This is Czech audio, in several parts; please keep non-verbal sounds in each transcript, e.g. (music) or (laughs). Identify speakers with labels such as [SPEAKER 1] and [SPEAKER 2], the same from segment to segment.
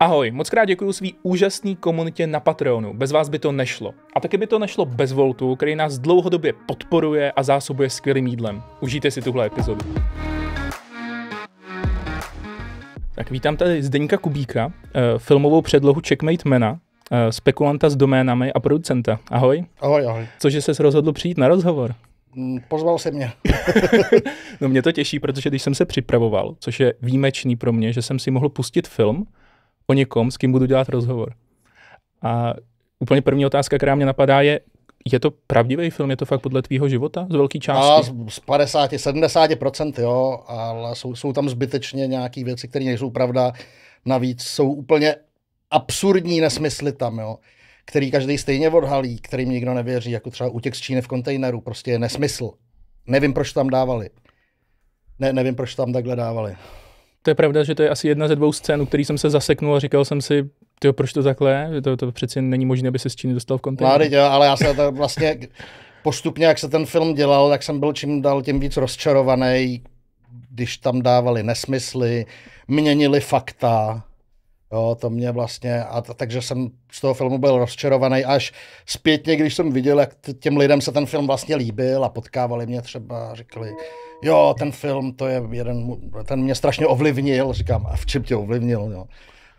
[SPEAKER 1] Ahoj, moc krát děkuji svý úžasný komunitě na Patreonu, bez vás by to nešlo. A taky by to nešlo bez Voltu, který nás dlouhodobě podporuje a zásobuje skvělým jídlem. Užijte si tuhle epizodu. Tak vítám tady Zdeňka Kubíka, eh, filmovou předlohu Checkmate Mena, eh, spekulanta s doménami a producenta. Ahoj. Ahoj, ahoj. Cože se rozhodl přijít na rozhovor?
[SPEAKER 2] Mm, pozval se mě. (laughs)
[SPEAKER 1] no mě to těší, protože když jsem se připravoval, což je výjimečný pro mě, že jsem si mohl pustit film, o někom, s kým budu dělat rozhovor. A úplně první otázka, která mě napadá, je, je to pravdivý film? Je to fakt podle tvýho života z velké části? A z
[SPEAKER 2] 50, 70%, jo, ale jsou, jsou tam zbytečně nějaké věci, které nejsou pravda. Navíc jsou úplně absurdní nesmysly tam, jo, který každý stejně odhalí, kterým nikdo nevěří, jako třeba útěk z Číny v kontejneru, prostě je nesmysl. Nevím, proč tam dávali. Ne, nevím, proč tam takhle dávali
[SPEAKER 1] to je pravda, že to je asi jedna ze dvou scén, u který jsem se zaseknul a říkal jsem si, tyjo, proč to takhle? To, to přeci není možné, aby se z Číny dostal v kontejner. Mládeť, jo,
[SPEAKER 2] ale já se to vlastně postupně, jak se ten film dělal, tak jsem byl čím dál tím víc rozčarovaný, když tam dávali nesmysly, měnili fakta. Jo, to mě vlastně, a t- takže jsem z toho filmu byl rozčarovaný až zpětně, když jsem viděl, jak t- těm lidem se ten film vlastně líbil a potkávali mě třeba, říkali, jo, ten film, to je jeden, ten mě strašně ovlivnil, říkám, a v čem
[SPEAKER 1] tě ovlivnil, jo.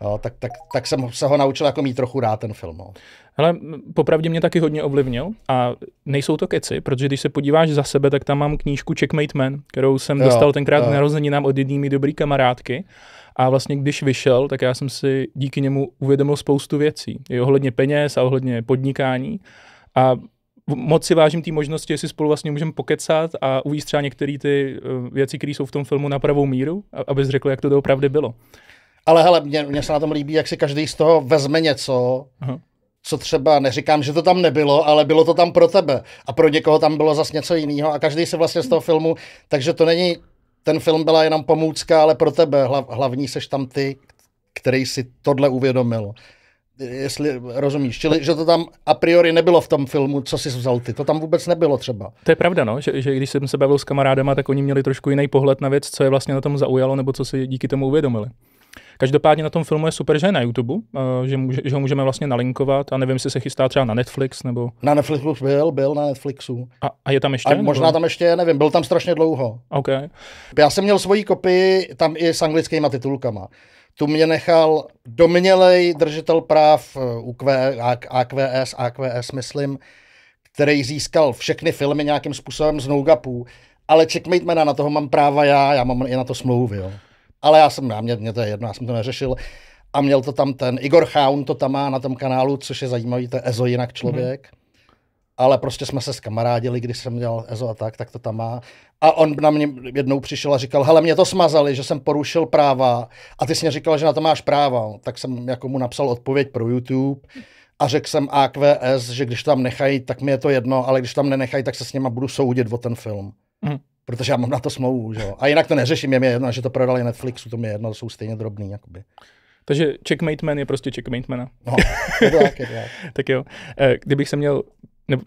[SPEAKER 1] Jo,
[SPEAKER 2] tak, tak, tak jsem se ho naučil jako mít trochu rád ten film.
[SPEAKER 1] Ale no. popravdě mě taky hodně ovlivnil a nejsou to keci, protože když se podíváš za sebe, tak tam mám knížku Checkmate Man, kterou jsem jo, dostal tenkrát jo. k od jedné dobrý kamarádky a vlastně, když vyšel, tak já jsem si díky němu uvědomil spoustu věcí. I ohledně peněz a ohledně podnikání. A moc si vážím té možnosti, jestli spolu vlastně můžeme pokecat a uvíct třeba některé ty eh, věci, které jsou v tom filmu na pravou míru, abys řekl, jak to doopravdy bylo.
[SPEAKER 2] Ale hele, mě, mě se na tom líbí, jak si každý z toho vezme něco, Aha. co třeba, neříkám, že to tam nebylo, ale bylo to tam pro tebe. A pro někoho tam bylo zase něco jiného. A každý se vlastně z toho filmu, takže to není ten film byla jenom pomůcka, ale pro tebe hlav, hlavní seš tam ty, který si tohle uvědomil. Jestli rozumíš, čili že to tam a priori nebylo v tom filmu, co jsi vzal ty, to tam vůbec nebylo třeba.
[SPEAKER 1] To je pravda, no, že, že když jsem se bavil s kamarádama, tak oni měli trošku jiný pohled na věc, co je vlastně na tom zaujalo, nebo co si díky tomu uvědomili. Každopádně na tom filmu je super, že je na YouTube, eh, že, může, že ho můžeme vlastně nalinkovat a nevím, jestli se chystá třeba na Netflix nebo... Na Netflixu byl, byl na Netflixu. A, a je tam ještě? A nebo? možná tam
[SPEAKER 2] ještě, nevím, byl tam strašně dlouho. Okay. Já jsem měl svoji kopii tam i s anglickýma titulkama. Tu mě nechal domnělej držitel práv eh, UQ, AQS, AQS, myslím, který získal všechny filmy nějakým způsobem z Nougapů. Ale checkmate na toho mám práva já, já mám i na to smlouvu. Jo. Ale já jsem, mě, mě to je jedno, já jsem to neřešil. A měl to tam ten, Igor Chaun to tam má na tom kanálu, což je zajímavý, to je Ezo jinak člověk. Hmm. Ale prostě jsme se skamarádili, když jsem dělal Ezo a tak, tak to tam má. A on na mě jednou přišel a říkal, hele, mě to smazali, že jsem porušil práva a ty jsi mě říkal, že na to máš práva. Tak jsem jako mu napsal odpověď pro YouTube a řekl jsem AQS, že když tam nechají, tak mi je to jedno, ale když tam nenechají, tak se s něma budu soudit o ten film. Mm protože já mám na to smlouvu, že jo. A jinak to neřeším, je mi jedno, že to prodali Netflixu, to mi je jedno, jsou stejně drobný,
[SPEAKER 1] jakoby. Takže checkmate man je prostě checkmate mana. No, tak, (laughs) tak. jo. Eh, kdybych se měl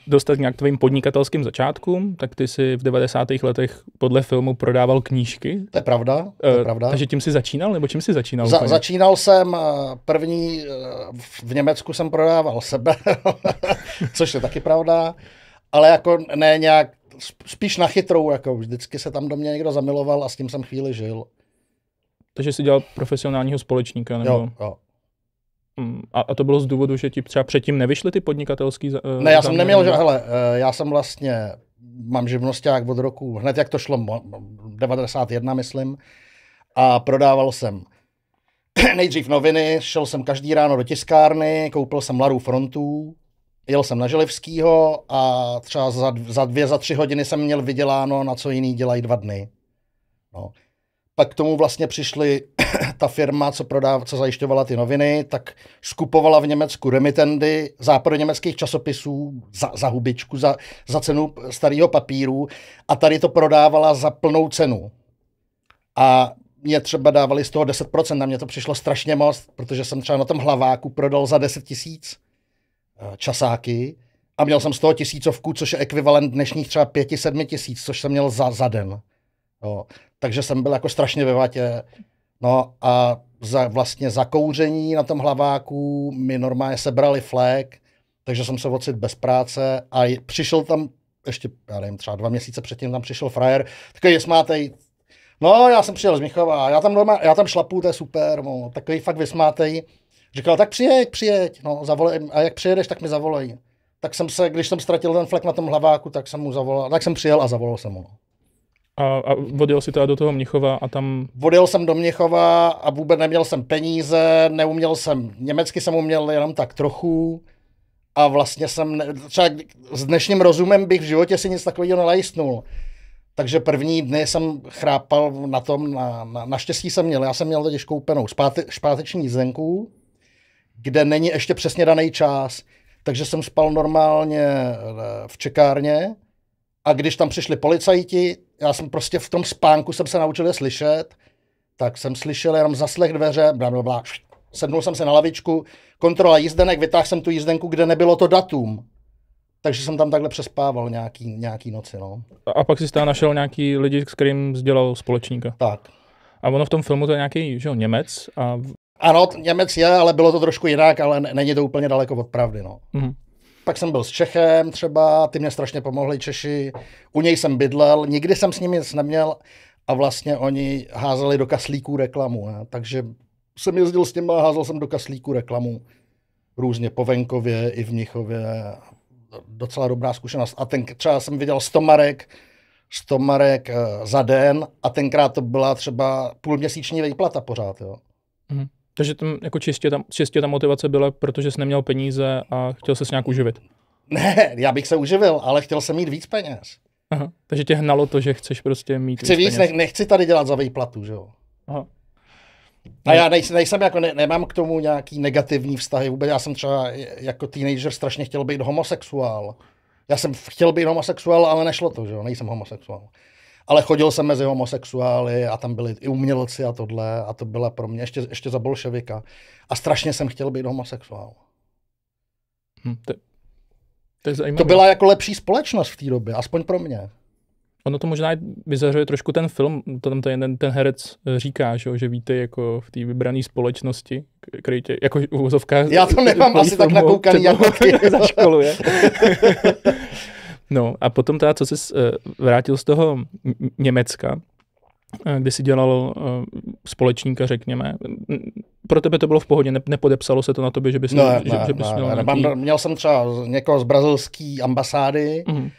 [SPEAKER 1] dostat nějak tvým podnikatelským začátkům, tak ty si v 90. letech podle filmu prodával knížky. To je pravda, to je eh, pravda. takže tím si začínal, nebo čím si začínal? Za,
[SPEAKER 2] začínal jsem eh, první, v Německu jsem prodával sebe, (laughs) což je taky pravda, ale jako ne nějak spíš na chytrou, jako vždycky se tam do mě někdo zamiloval a s tím jsem chvíli žil.
[SPEAKER 1] Takže jsi dělal profesionálního společníka, nebo? Jo, jo. Mm, a, a to bylo z důvodu, že ti třeba předtím nevyšly ty podnikatelský... Uh, ne, já jsem neměl, že, hele,
[SPEAKER 2] eh, já jsem vlastně, mám jak od roku, hned jak to šlo, 91, no, myslím, a prodával jsem (clears throat) nejdřív noviny, šel jsem každý ráno do tiskárny, koupil jsem Larů frontů, jel jsem na Želevskýho a třeba za, za dvě, za tři hodiny jsem měl vyděláno, na co jiný dělají dva dny. No. Pak k tomu vlastně přišly (clears throat) ta firma, co, prodáv, co zajišťovala ty noviny, tak skupovala v Německu remitendy západoněmeckých časopisů za, za hubičku, za, za cenu starého papíru a tady to prodávala za plnou cenu. A mě třeba dávali z toho 10%, na mě to přišlo strašně moc, protože jsem třeba na tom hlaváku prodal za 10 tisíc. Eh, časáky a měl jsem z toho tisícovku, což je ekvivalent dnešních třeba pěti, sedmi tisíc, což jsem měl za, za den. Jo. Takže jsem byl jako strašně ve vatě. No a za, vlastně za kouření na tom hlaváku mi normálně sebrali flek, takže jsem se ocit bez práce a je, přišel tam ještě, já nevím, třeba dva měsíce předtím tam přišel frajer, takový vysmátej. no já jsem přijel z Michova, já tam, doma, já tam šlapu, to je super, no, takový fakt vysmátej, Říkal, tak přijeď, přijeď, no, zavolej, a jak přijedeš, tak mi zavolej. Tak jsem se, když jsem ztratil ten flek na tom hlaváku, tak jsem mu zavolal, tak jsem přijel a zavolal jsem mu. No.
[SPEAKER 1] A, a odjel si teda do toho Mnichova a tam...
[SPEAKER 2] Odjel jsem do Mnichova a vůbec neměl jsem peníze, neuměl jsem, německy jsem uměl jenom tak trochu a vlastně jsem, ne, třeba s dnešním rozumem bych v životě si nic takového nelajistnul. Takže první dny jsem chrápal na tom, na, na, naštěstí jsem měl, já jsem měl totiž koupenou špáteční zenku, kde není ještě přesně daný čas. Takže jsem spal normálně eh, v čekárně a když tam přišli policajti, já jsem prostě v tom spánku jsem se naučil je slyšet, tak jsem slyšel jenom zaslech dveře, bla, bla, bla. Sednul jsem se na lavičku, kontrola jízdenek, vytáhl jsem tu jízdenku, kde nebylo to datum. Takže jsem tam takhle přespával nějaký, nějaký noci, no.
[SPEAKER 1] A pak si tam našel nějaký lidi, s kterým sdělal společníka. Tak. A ono v tom filmu to je nějaký, že jo, Němec a
[SPEAKER 2] ano, Němec je, ale bylo to trošku jinak, ale není to úplně daleko od pravdy. No. Mm. Pak jsem byl s Čechem třeba, ty mě strašně pomohli Češi, u něj jsem bydlel, nikdy jsem s nimi nic neměl a vlastně oni házeli do kaslíků reklamu, ne? takže jsem jezdil s nimi a házel jsem do kaslíků reklamu různě po venkově i v Mnichově. Docela dobrá zkušenost. A ten, třeba jsem viděl 100 marek, 100 marek eh, za den a tenkrát to byla třeba půlměsíční výplata pořád. Jo.
[SPEAKER 1] Mm. Takže tam jako čistě, tam, čistě ta motivace byla, protože jsi neměl peníze a chtěl se s nějak uživit.
[SPEAKER 2] Ne, já bych se uživil, ale chtěl jsem mít víc peněz.
[SPEAKER 1] Aha, takže tě hnalo to, že chceš prostě mít Chci víc, víc peněz. Ne,
[SPEAKER 2] nechci tady dělat za výplatu,
[SPEAKER 1] že jo. Aha. A já nejsem,
[SPEAKER 2] nejsem jako, ne, nemám k tomu nějaký negativní vztahy vůbec. Já jsem třeba jako teenager strašně chtěl být homosexuál. Já jsem chtěl být homosexuál, ale nešlo to, že jo, nejsem homosexuál ale chodil jsem mezi homosexuály a tam byli i umělci a tohle a to byla pro mě ještě, ještě za bolševika. A strašně jsem chtěl být homosexuál.
[SPEAKER 1] Hm, to, to, je zajímavé. to byla
[SPEAKER 2] jako lepší společnost v té době, aspoň pro mě.
[SPEAKER 1] Ono to možná vyzařuje trošku ten film, to tam ten, ten herec eh, říká, že, že víte jako v té vybrané společnosti, který tě, jako uvozovka... Já to nemám asi tak nakoukaný jako ty. za školu, je. No a potom teda, co jsi eh, vrátil z toho Německa, eh, kdy jsi dělal eh, společníka, řekněme. Pro tebe to bylo v pohodě, nepodepsalo se to na tobě, že bys, no, ne, že, že bys ne, měl ne, nějaký...
[SPEAKER 2] Měl jsem třeba někoho z brazilské ambasády, mm.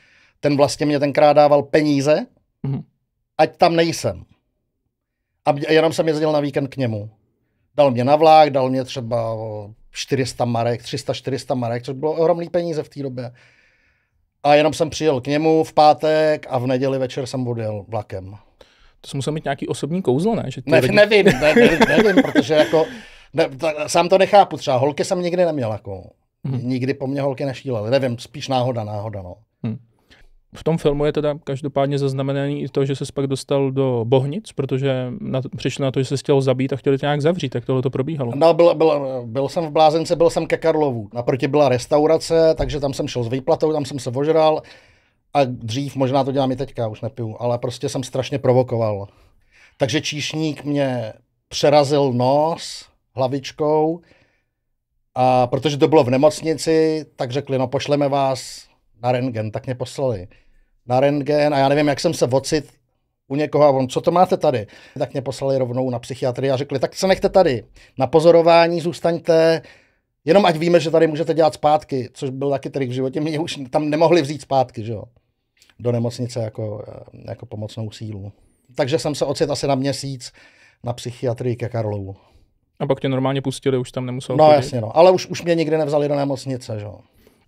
[SPEAKER 2] ten vlastně mě tenkrát dával peníze, mm. ať tam nejsem. A jenom jsem jezdil na víkend k němu. Dal mě na vlák, dal mě třeba 400 marek, 300-400 marek, což bylo ohromný peníze v té době. A jenom jsem přijel k němu v pátek a v neděli večer jsem
[SPEAKER 1] odjel vlakem. To jsi musel mít nějaký osobní kouzlo, ne? Že ty ne lidi... nevím, ne, nevím, (laughs) nevím protože
[SPEAKER 2] jako, ne, ta, sám to nechápu, třeba holky jsem nikdy neměl, jako, mm-hmm. nikdy po mně holky
[SPEAKER 1] nešílely, nevím, spíš náhoda, náhoda, no v tom filmu je teda každopádně zaznamenaný i to, že se pak dostal do Bohnic, protože na to, přišlo na to, že se chtěl zabít a chtěli to nějak zavřít, tak tohle to probíhalo.
[SPEAKER 2] No, byl, byl, byl, jsem v Blázence, byl jsem ke Karlovu. Naproti byla restaurace, takže tam jsem šel s výplatou, tam jsem se ožral a dřív, možná to dělám i teďka, už nepiju, ale prostě jsem strašně provokoval. Takže číšník mě přerazil nos hlavičkou a protože to bylo v nemocnici, tak řekli, no pošleme vás na rentgen, tak mě poslali na rentgen a já nevím, jak jsem se vocit u někoho a on, co to máte tady? Tak mě poslali rovnou na psychiatrii a řekli, tak se nechte tady, na pozorování zůstaňte, jenom ať víme, že tady můžete dělat zpátky, což byl taky trik v životě, mě už tam nemohli vzít zpátky, že jo, do nemocnice jako, eh, jako
[SPEAKER 1] pomocnou sílu. Takže
[SPEAKER 2] jsem se ocit asi na měsíc na psychiatrii ke Karlovu.
[SPEAKER 1] A pak tě normálně pustili, už tam nemusel No chodit. jasně, no. ale už, už mě nikdy
[SPEAKER 2] nevzali do nemocnice, že jo.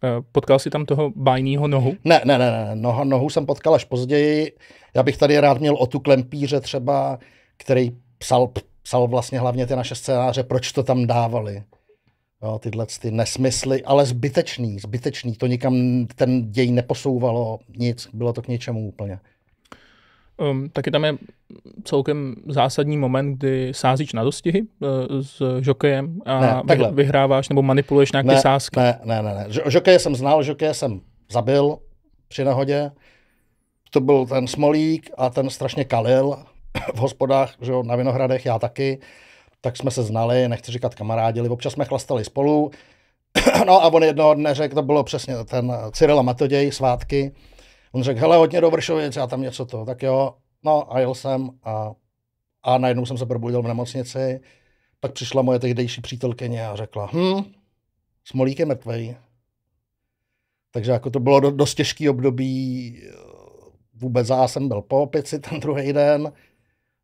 [SPEAKER 1] Eh, potkal jsi tam toho bajního nohu? Ne, ne, ne, ne. Noha, nohu jsem potkal až později. Já
[SPEAKER 2] bych tady rád měl o tu klempíře třeba, který psal, psal vlastně hlavně ty naše scénáře, proč to tam dávali. Jo, tyhle ty nesmysly, ale zbytečný, zbytečný. To nikam ten děj neposouvalo, nic, bylo to k něčemu úplně.
[SPEAKER 1] Um, taky tam je celkem zásadní moment, kdy sázíš na dostihy uh, s žokejem a ne, vyhráváš nebo manipuluješ nějaké ne, sázky. Ne, ne, ne. ne.
[SPEAKER 2] Žokeje jsem znal, žokeje jsem zabil při nehodě. To byl ten Smolík a ten strašně kalil v hospodách, že jo, na Vinohradech, já taky. Tak jsme se znali, nechci říkat kamarádili, občas jsme chlastali spolu. (clears throat) no a on jednoho dne řekl, to bylo přesně ten Cyril a Matoděj, svátky, On řekl, hele, hodně do Vršovic, já tam něco to, tak jo. No a jel jsem a, a najednou jsem se probudil v nemocnici. Pak přišla moje tehdejší přítelkyně a řekla, hm, Smolík je mrtvej. Takže jako to bylo dost těžký období. Vůbec já jsem byl po opici ten druhý den.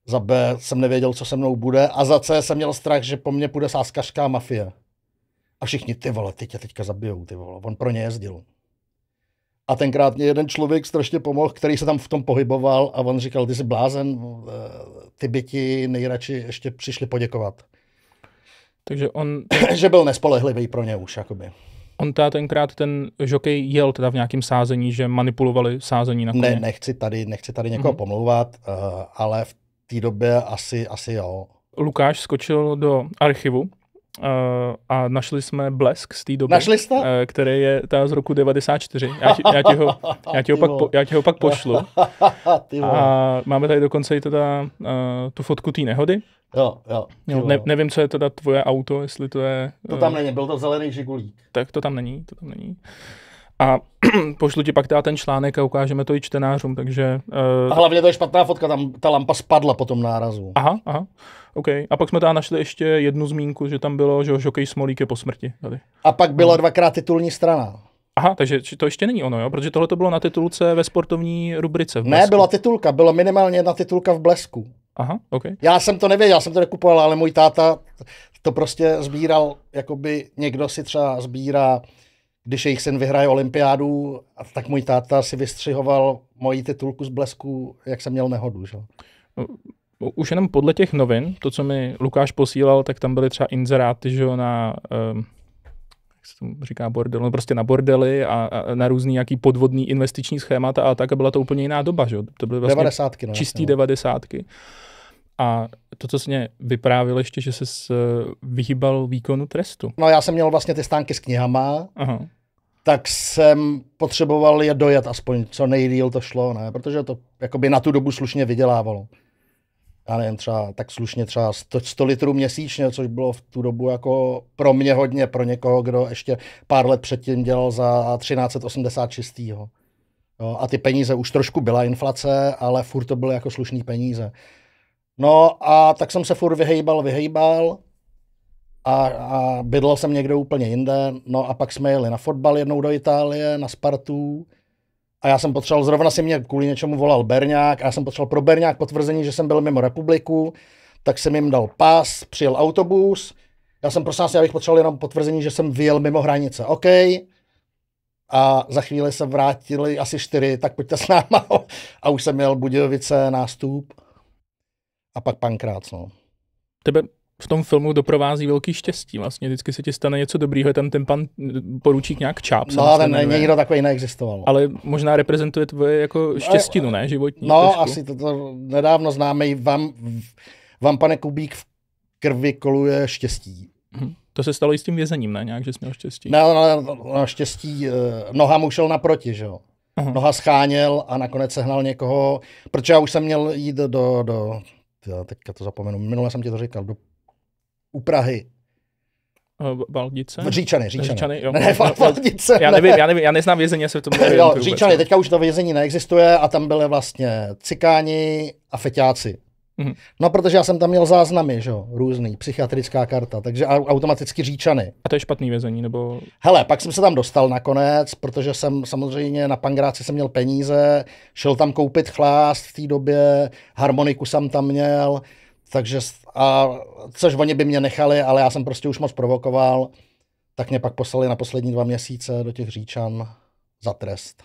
[SPEAKER 2] Za B jsem nevěděl, co se mnou bude. A za C jsem měl strach, že po mně půjde sáskařská mafie. A všichni, ty vole, ty tě teďka zabijou, ty vole. On pro ně jezdil. A tenkrát mě jeden člověk strašně pomohl, který se tam v tom pohyboval a on říkal, ty jsi blázen, eh, ty ti nejradši ještě přišli poděkovat. Takže on... (coughs) že byl nespolehlivý pro ně
[SPEAKER 1] už, jakoby. On teda tenkrát ten žokej jel teda v nějakém sázení, že manipulovali sázení na koně. Ne, nechci tady, nechci tady někoho mm-hmm. pomlouvat, eh, ale v té době asi, asi jo. Lukáš skočil do archivu Eh, a našli jsme blesk z té doby, našli jste? Uh, který je ta z roku 94. Já ti, já ti, ho, (laughs) já ti, ho, pak, po, já ti ho pak pošlu. (laughs) a máme tady dokonce i teda uh, tu fotku té nehody. Jo, jo. jo ne, nevím, co je teda tvoje auto, jestli to je... to tam není, byl
[SPEAKER 2] to zelený žigulík.
[SPEAKER 1] Tak to tam není, to tam není. A (clears throat) pošlu ti pak teda ten článek a ukážeme to i čtenářům, takže... Uh... A hlavně to je špatná fotka, tam ta lampa spadla po tom nárazu. Aha, aha, OK. A pak jsme tam našli ještě jednu zmínku, že tam bylo, že žokej Smolík je po smrti. Tady. A pak byla
[SPEAKER 2] dvakrát titulní
[SPEAKER 1] strana. Aha, takže to ještě není ono, jo? Protože tohle to bylo na titulce ve sportovní rubrice. ne, byla titulka,
[SPEAKER 2] byla minimálně jedna titulka v Blesku. Aha, OK.
[SPEAKER 1] Já jsem to nevěděl, já jsem to nekupoval, ale můj táta
[SPEAKER 2] to prostě sbíral, jakoby někdo si třeba sbírá uh, když jejich syn vyhraje olympiádu, tak můj táta si vystřihoval moji titulku z blesku, jak
[SPEAKER 1] jsem měl nehodu. Že? Už jenom podle těch novin, to, co mi Lukáš posílal, tak tam byly třeba inzeráty že, na, ehm, jak se tomu říká bordel, no prostě na bordely a, a na různý jaký podvodný investiční schémata a tak a byla to úplně jiná doba, že? To byly vlastně 90, no, čistý no. devadesátky. No a to, co jsi mě vyprávěl ještě, že jsi eh, vyhýbal výkonu trestu.
[SPEAKER 2] No já jsem měl vlastně ty stánky s knihama, Aha. tak jsem potřeboval je dojet aspoň, co nejdíl to šlo, ne? protože to jakoby na tu dobu slušně vydělávalo. Já nevím, třeba tak slušně třeba 100, 100 litrů měsíčně, což bylo v tu dobu jako pro mě hodně, pro někoho, kdo ještě pár let předtím dělal za 1386. Jo, a ty peníze už trošku byla inflace, ale furt to byly jako slušný peníze. No a tak jsem se furt vyhejbal, vyhejbal a, a bydlel jsem někde úplně jinde. No a pak jsme jeli na fotbal jednou do Itálie, na Spartu. A já jsem potřeboval, zrovna si mě kvůli něčemu volal Berňák, a já jsem potřeboval pro Berňák potvrzení, že jsem byl mimo republiku, tak jsem jim dal pas, přijel autobus. Já jsem prosím vás, já bych potřeboval jenom potvrzení, že jsem vyjel mimo hranice. OK. A za chvíli se vrátili asi čtyři, tak pojďte s náma. (laughs) A už jsem měl Budějovice nástup a pak pankrác, no.
[SPEAKER 1] Tebe v tom filmu doprovází velký štěstí. Vlastně vždycky se ti stane něco dobrýho, je tam ten pan eh, poručík nějak čáp. No, ale ne, někdo takový neexistoval. Ale možná reprezentuje tvoje jako no, štěstinu, ne? Životní. No, trošku. asi to
[SPEAKER 2] nedávno známe. Vám, vám, pane Kubík, v krvi koluje
[SPEAKER 1] štěstí. Mhm. To se stalo i s tím vězením, ne? Nějak, že jsi měl štěstí.
[SPEAKER 2] Ne, no no, no, no, no, štěstí, eh, noha mu šel naproti, že jo. Noha scháněl a nakonec sehnal někoho, protože já už jsem měl jít do, do, do já teďka to zapomenu, minule jsem ti to říkal, do, u
[SPEAKER 1] Prahy, eh, Valdice? Říčany, Říčany. Říčany jo. (laughs) Ne, no, Val, Valdice. Já nevím, já nevím, já neznám vězení, jestli v tom. (laughs) Říčany, vůbec, no. teďka
[SPEAKER 2] už to vězení neexistuje a tam byly vlastně cikáni a feťáci. Mhm. No, protože já jsem tam měl záznamy, že jo, různý, psychiatrická karta,
[SPEAKER 1] takže automaticky říčany. A to je špatný vězení, nebo?
[SPEAKER 2] Hele, pak jsem se tam dostal nakonec, protože jsem samozřejmě na Pangráci jsem měl peníze, šel tam koupit chlást v té době, harmoniku jsem tam měl, takže, a, což oni by mě nechali, ale já jsem prostě už moc provokoval, tak mě pak poslali na poslední dva měsíce do těch říčan za trest.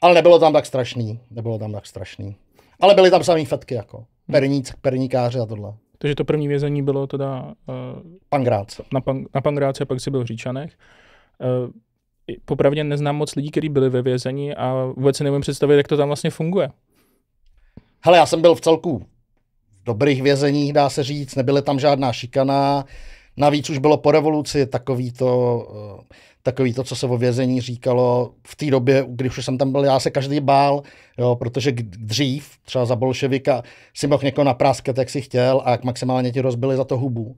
[SPEAKER 2] Ale nebylo tam tak strašný, nebylo tam tak strašný.
[SPEAKER 1] Ale byly tam samý fetky jako. Hmm.
[SPEAKER 2] perníc, perníkáře a tohle.
[SPEAKER 1] Takže to první vězení bylo teda... Uh, eh, Pangrác. Na, pan, na Pangráci a pak si byl v Říčanech. Uh, popravdě neznám moc lidí, kteří byli ve vězení a vůbec si nevím představit, jak to tam vlastně funguje.
[SPEAKER 2] Hele, já jsem byl v celku v dobrých vězeních, dá se říct, nebyly tam žádná šikana, Navíc už bylo po revoluci takový to, eh, takový to, co se o vězení říkalo v té době, když už jsem tam byl, já se každý bál, jo, protože dřív, třeba za bolševika, si mohl někoho napráskat, jak si chtěl a jak maximálně ti rozbili za to hubu.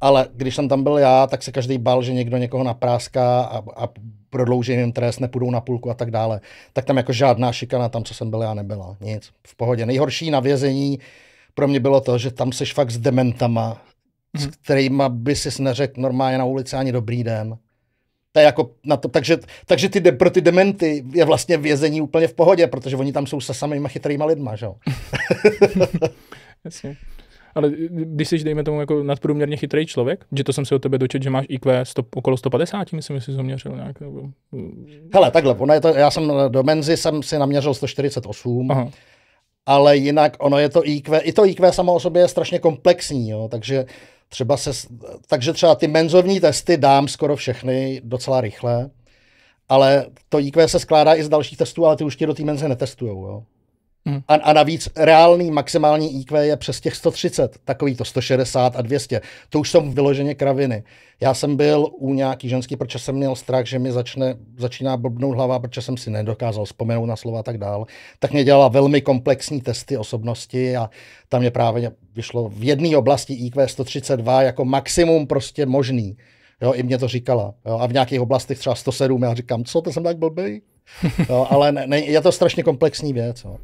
[SPEAKER 2] Ale když jsem tam byl já, tak se každý bál, že někdo někoho napráská a, a prodlouží jim trest, nepůjdou na půlku a tak dále. Tak tam jako žádná šikana tam, co jsem byl já, nebyla. Nic, v pohodě. Nejhorší na vězení pro mě bylo to, že tam seš fakt s dementama, s mhm. kterýma by si neřekl normálně na ulici ani dobrý den. To je jako na to, takže, takže ty, de, pro ty dementy je vlastně vězení úplně v pohodě, protože oni tam jsou se samýma chytrýma lidma, že
[SPEAKER 1] jo? (laughs) Jasně. Ale když jsi, dejme tomu, jako nadprůměrně chytrý člověk, že to jsem si o tebe dočet, že máš IQ 100, okolo 150, myslím, že jsi to měřil nějak. Nebo...
[SPEAKER 2] Hele, takhle, ono je to, já jsem do Menzy jsem si naměřil 148, Aha. ale jinak ono je to IQ, i to IQ samo o sobě je strašně komplexní, jo, takže Třeba se, takže třeba ty menzovní testy dám skoro všechny docela rychle, ale to IQ se skládá i z dalších testů, ale ty už tě do té menze netestujou. Jo? Hmm. A, a navíc reálný maximální IQ je přes těch 130, takový to 160 a 200. To už jsou vyloženě kraviny. Já jsem byl u nějaký ženský, protože jsem měl strach, že mi začne, začíná blbnout hlava, protože jsem si nedokázal vzpomenout na slova a tak dál. Tak mě dělala velmi komplexní testy osobnosti a tam mě právě vyšlo v jedné oblasti IQ 132 jako maximum prostě možný. Jo, i mě to říkala. Jo, a v nějakých oblastech třeba 107, já říkám, co, to jsem tak blbý? jo, ale ne, ne, je to strašně komplexní věc. Jo.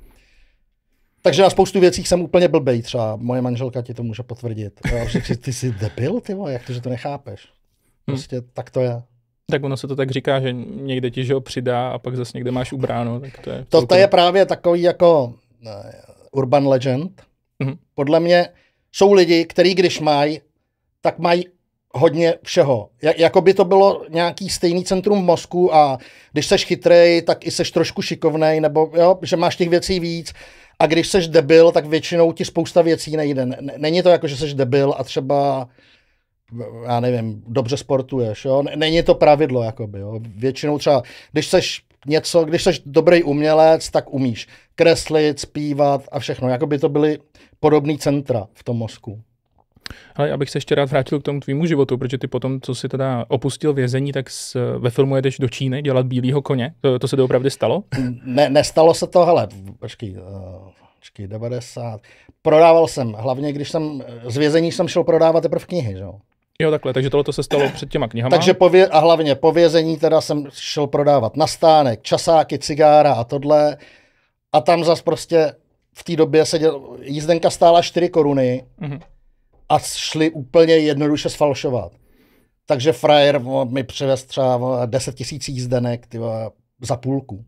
[SPEAKER 2] Takže na spoustu věcí jsem úplně blbej třeba. Moje manželka ti to může potvrdit. Řekl, ty jsi debil, ty vole, jak to, že to nechápeš. Hm. Prostě hmm. tak to je.
[SPEAKER 1] Tak ono se to tak říká, že někde ti ho přidá a pak zase někde máš ubráno. Tak to je, to, to je
[SPEAKER 2] právě takový jako eh, urban legend. Hmm. Podle mě jsou lidi, kteří když mají, tak mají hodně všeho. Jak, jako by to bylo nějaký stejný centrum v mozku a když seš chytrej, tak i seš trošku šikovnej, nebo jo, že máš těch věcí víc a když seš debil, tak většinou ti spousta věcí nejde. Není to jako, že seš debil a třeba já nevím, dobře sportuješ, jo? Není to pravidlo, jakoby, jo? Většinou třeba, když seš něco, když seš dobrý umělec, tak umíš kreslit, zpívat a všechno. Jakoby to byly podobné centra v tom mozku.
[SPEAKER 1] Ale abych se ještě rád vrátil k tomu tvýmu životu, protože ty potom, co si teda opustil vězení, tak s, ve filmu jedeš do Číny dělat bílého koně. To, to se doopravdy stalo?
[SPEAKER 2] Ne, nestalo se to, ale počkej, eh, počkej, 90. Prodával jsem, hlavně když jsem, z vězení jsem šel prodávat teprve knihy, že
[SPEAKER 1] jo. Jo, takhle, takže tohle se stalo před těma knihama. Takže
[SPEAKER 2] pově- a hlavně po vězení teda jsem šel prodávat na stánek, časáky, cigára a tohle. A tam zas prostě v té době se děl, jízdenka stála 4 koruny. Mm-hmm a šli úplně jednoduše sfalšovat. Takže frajer mi přivez třeba 10 tisíc jízdenek tyva, za půlku.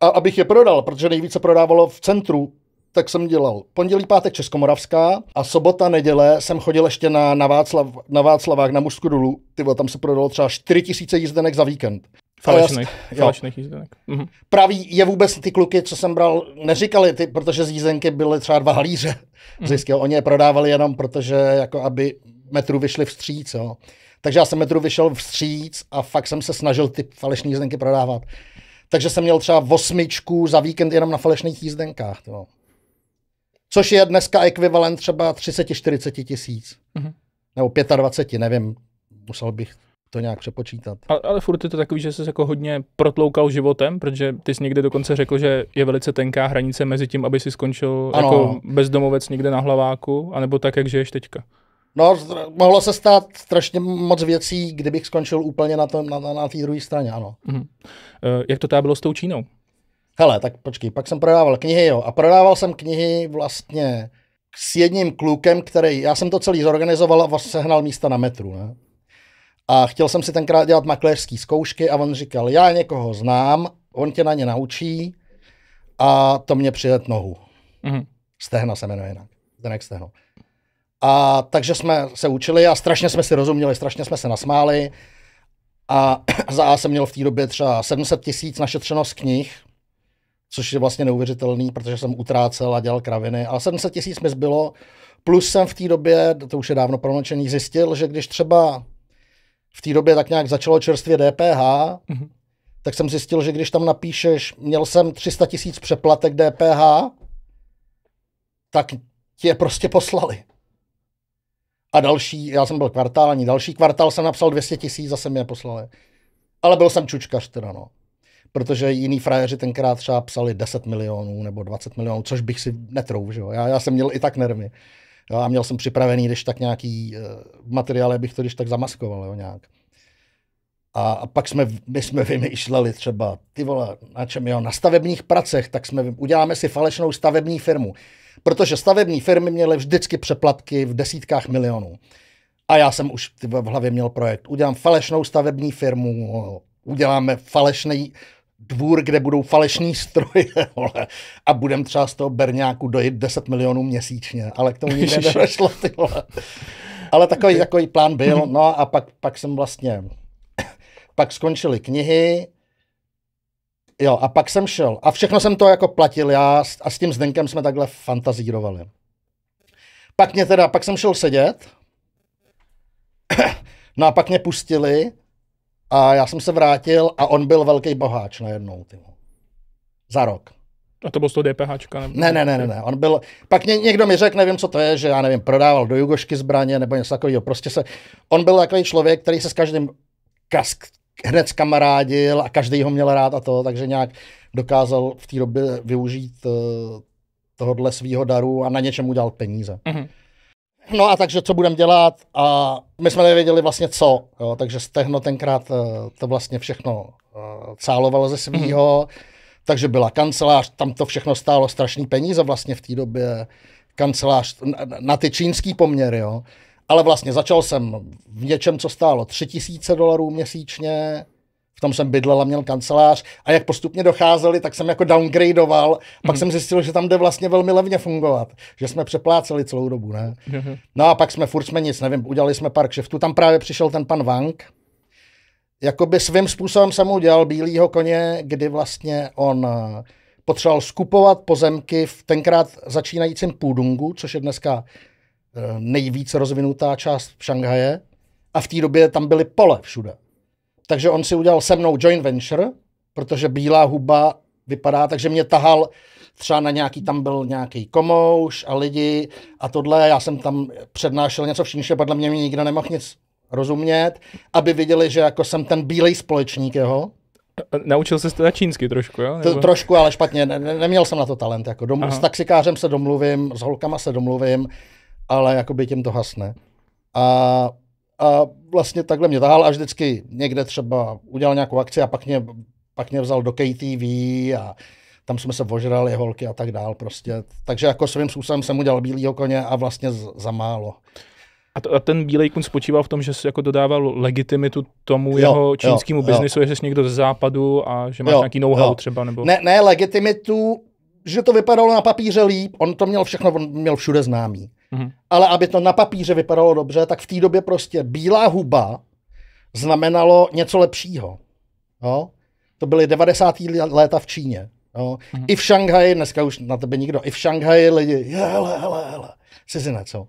[SPEAKER 2] A abych je prodal, protože nejvíce prodávalo v centru, tak jsem dělal pondělí, pátek Českomoravská a sobota, neděle jsem chodil ještě na, na, Václav, na Václavák, na Mužsku dolu. Tyvo, tam se prodalo třeba 4 tisíce jízdenek za víkend. Falešných, falešných jízdenek. Mhm. Pravý je vůbec ty kluky, co jsem bral, neříkali, ty, protože z jízdenky byly třeba dva halíře mhm. zisky. Oni je prodávali jenom protože, jako aby metru vyšli vstříc. Jo. Takže já jsem metru vyšel vstříc a fakt jsem se snažil ty falešné jízdenky prodávat. Takže jsem měl třeba osmičku za víkend jenom na falešných jízdenkách. Jo. Což je dneska ekvivalent třeba 30-40 tisíc. Mhm. Nebo 25, nevím, musel bych to nějak přepočítat.
[SPEAKER 1] Ale, ale furt je to takový, že jsi jako hodně protloukal životem, protože ty jsi někde dokonce řekl, že je velice tenká hranice mezi tím, aby si skončil ano. jako no. bezdomovec někde na hlaváku, anebo tak, jak žiješ teďka.
[SPEAKER 2] No, mohlo se stát strašně moc věcí, kdybych skončil úplně na té na, na druhé straně, ano.
[SPEAKER 1] Mm. Uh, jak to teda bylo s tou Čínou?
[SPEAKER 2] Hele, tak počkej, pak jsem prodával knihy, jo. A prodával jsem knihy vlastně s jedním klukem, který, já jsem to celý zorganizoval a sehnal místa na metru, ne? A chtěl jsem si tenkrát dělat makléřské zkoušky a on říkal, já někoho znám, on tě na ně naučí a to mě přijet nohu. Mm-hmm. Stehna se jmenuje jinak. Zdenek Stehno. A takže jsme se učili a strašně jsme si rozuměli, strašně jsme se nasmáli. A (clears throat) za A jsem měl v té době třeba 700 tisíc našetřenost knih, což je vlastně neuvěřitelný, protože jsem utrácel a dělal kraviny. A 700 tisíc mi zbylo, plus jsem v té době, to už je dávno promlčený, zjistil, že když třeba v té době tak nějak začalo čerstvě DPH, mm-hmm. tak jsem zjistil, že když tam napíšeš, měl jsem 300 tisíc přeplatek DPH, tak ti je prostě poslali. A další, já jsem byl kvartální, další kvartál jsem napsal 200 tisíc, zase mi poslali. Ale byl jsem čučkař teda, no. Protože jiní frajeři tenkrát třeba psali 10 milionů nebo 20 milionů, což bych si netrouf, že jo. Já, já jsem měl i tak nervy. Jo, a měl jsem připravený, když tak nějaký eh, materiál, abych to když tak zamaskoval jo, nějak. A, a pak jsme, my jsme vymýšleli třeba, ty vole, na čem jo, na stavebních pracech, tak jsme, uděláme si falešnou stavební firmu. Protože stavební firmy měly vždycky přeplatky v desítkách milionů. A já jsem už v hlavě měl projekt. Udělám falešnou stavební firmu, uděláme falešný, dvůr, kde budou falešní stroje (laughs) vole, a budem třeba z toho Berňáku dojít 10 milionů měsíčně, ale k tomu nikdy nedošlo. Ty vole. Ale takový, takový plán byl, no a pak, pak jsem vlastně, (coughs) pak skončily knihy, jo, a pak jsem šel. A všechno jsem to jako platil já a s tím Zdenkem jsme takhle fantazírovali. Pak mě teda, pak jsem šel sedět, (coughs) no a pak mě pustili a já jsem se vrátil a on byl velký boháč najednou, tymo. Za rok.
[SPEAKER 1] A to bylo z toho DPH? Ne, ne, ne, ne, ne.
[SPEAKER 2] On byl, pak ně, někdo mi řekl, nevím, co to je, že já nevím, prodával do Jugošky zbraně nebo něco takového. Prostě se, on byl takový člověk, který se s každým kask hned kamarádil a každý ho měl rád a to, takže nějak dokázal v té době využít uh, tohohle svého daru a na něčem udělal peníze. Uh-huh. No a takže co budeme dělat? A my jsme nevěděli vlastně co, jo, takže stehno tenkrát eh, to vlastně všechno eh, cálovalo ze svého, mm. takže byla kancelář, tam to všechno stálo strašný peníze vlastně v té době, kancelář na, na ty čínský poměry, jo. Ale vlastně začal jsem v něčem, co stálo 3000 dolarů měsíčně, tam jsem bydlel a měl kancelář a jak postupně docházeli, tak jsem jako downgradoval, pak mm-hmm. jsem zjistil, že tam jde vlastně velmi levně fungovat, že jsme přepláceli celou dobu, ne? Mm-hmm. No a pak jsme furt jsme nic, nevím, udělali jsme park shiftu, tam právě přišel ten pan Vank, jakoby svým způsobem jsem udělal bílýho koně, kdy vlastně on eh, potřeboval skupovat pozemky v tenkrát začínajícím Pudungu, což je dneska eh, nejvíce rozvinutá část v Šanghaje. A v té době tam byly pole všude takže on si udělal se mnou joint venture, protože bílá huba vypadá, takže mě tahal třeba na nějaký, tam byl nějaký komouš a lidi a tohle, já jsem tam přednášel něco v čínštině, podle mě mi nikdo nemohl nic rozumět, aby viděli, že jako jsem ten bílej společník jeho. A
[SPEAKER 1] naučil se to na čínsky trošku, jo? Nebo... Trošku,
[SPEAKER 2] ale špatně, ne, neměl jsem na to talent. Jako domů, s taxikářem se domluvím, s holkama se domluvím, ale jakoby tím to hasne. A a vlastně takhle mě tahal až vždycky někde třeba udělal nějakou akci a pak mě, pak mě vzal do KTV a tam jsme se vožrali holky a tak dál prostě. Takže
[SPEAKER 1] jako svým způsobem jsem udělal bílýho koně a vlastně z, za málo. A, to, a ten bílej kun spočíval v tom, že jsi jako dodával legitimitu tomu jo, jeho čínskému jo, biznisu, jo. že jsi někdo z západu a že máš jo, nějaký know-how jo. třeba? Nebo... Ne,
[SPEAKER 2] ne, legitimitu, že to vypadalo na papíře líp, on to měl všechno, on měl všude známý. Mm-hmm. Ale aby to na papíře vypadalo dobře, tak v té době prostě bílá huba znamenalo něco lepšího. No? To byly 90. léta v Číně. No. Mm-hmm. I v Šanghaji, dneska už na tebe nikdo, i v Šanghaji lidi, hele, hele, hele, cizinec. Jo.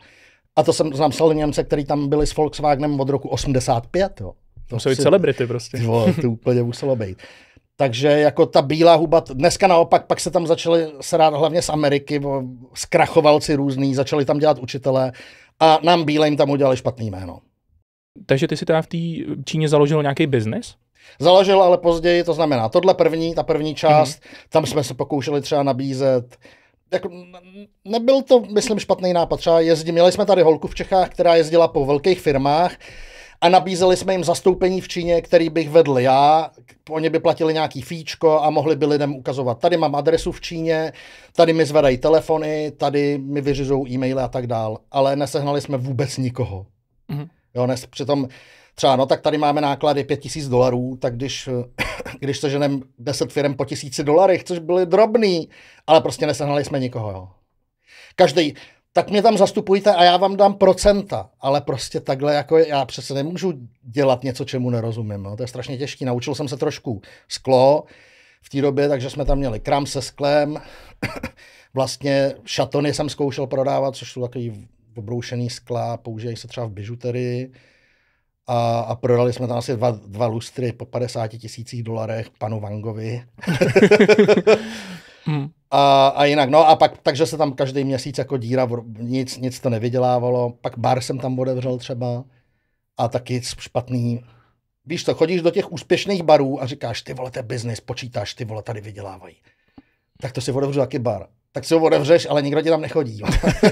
[SPEAKER 2] A to jsem znám Němce, který tam byli s Volkswagenem od roku 85. Jo.
[SPEAKER 1] To jsou i celebrity
[SPEAKER 2] prostě. Jo, to úplně muselo být. Takže jako ta bílá huba, dneska naopak, pak se tam začaly srát hlavně z Ameriky, zkrachovalci různý, začali tam dělat učitelé a nám bílým tam udělali špatný jméno.
[SPEAKER 1] Takže ty si teda v té Číně založil nějaký biznis?
[SPEAKER 2] Založil, ale později, to znamená tohle první, ta první mhm. část, mm-hmm. tam jsme se pokoušeli třeba nabízet jako, nebyl to, myslím, špatný nápad. Třeba jezdí, měli jsme tady holku v Čechách, která jezdila po velkých firmách, a nabízeli jsme jim zastoupení v Číně, který bych vedl já, oni by platili nějaký fíčko a mohli by lidem ukazovat, tady mám adresu v Číně, tady mi zvedají telefony, tady mi vyřizují e-maily a tak dál, ale nesehnali jsme vůbec nikoho. Mm-hmm. Jo, nes, přitom třeba, no tak tady máme náklady 5000 dolarů, tak když, (coughs) když seženeme 10 firm po 1000 dolarech, což byly drobný, ale prostě nesehnali jsme nikoho, jo. Každý, tak mě tam zastupujte a já vám dám procenta. Ale prostě takhle, jako já přece nemůžu dělat něco, čemu nerozumím. No. To je strašně těžké. Naučil jsem se trošku sklo v té době, takže jsme tam měli kram se sklem. (coughs) vlastně šatony jsem zkoušel prodávat, což jsou takový obroušený skla, používají se třeba v bižuterii. A, a prodali jsme tam asi dva, dva lustry po 50 tisících dolarech panu Vangovi. (laughs) (laughs) hmm. A, a jinak, no a pak, takže se tam každý měsíc jako díra, nic, nic to nevydělávalo, pak bar jsem tam odevřel třeba a taky špatný. Víš to, chodíš do těch úspěšných barů a říkáš, ty vole, to je business, počítáš, ty vole, tady vydělávají. Tak to si odevřu taky bar. Tak si ho odevřeš, ale nikdo ti tam nechodí.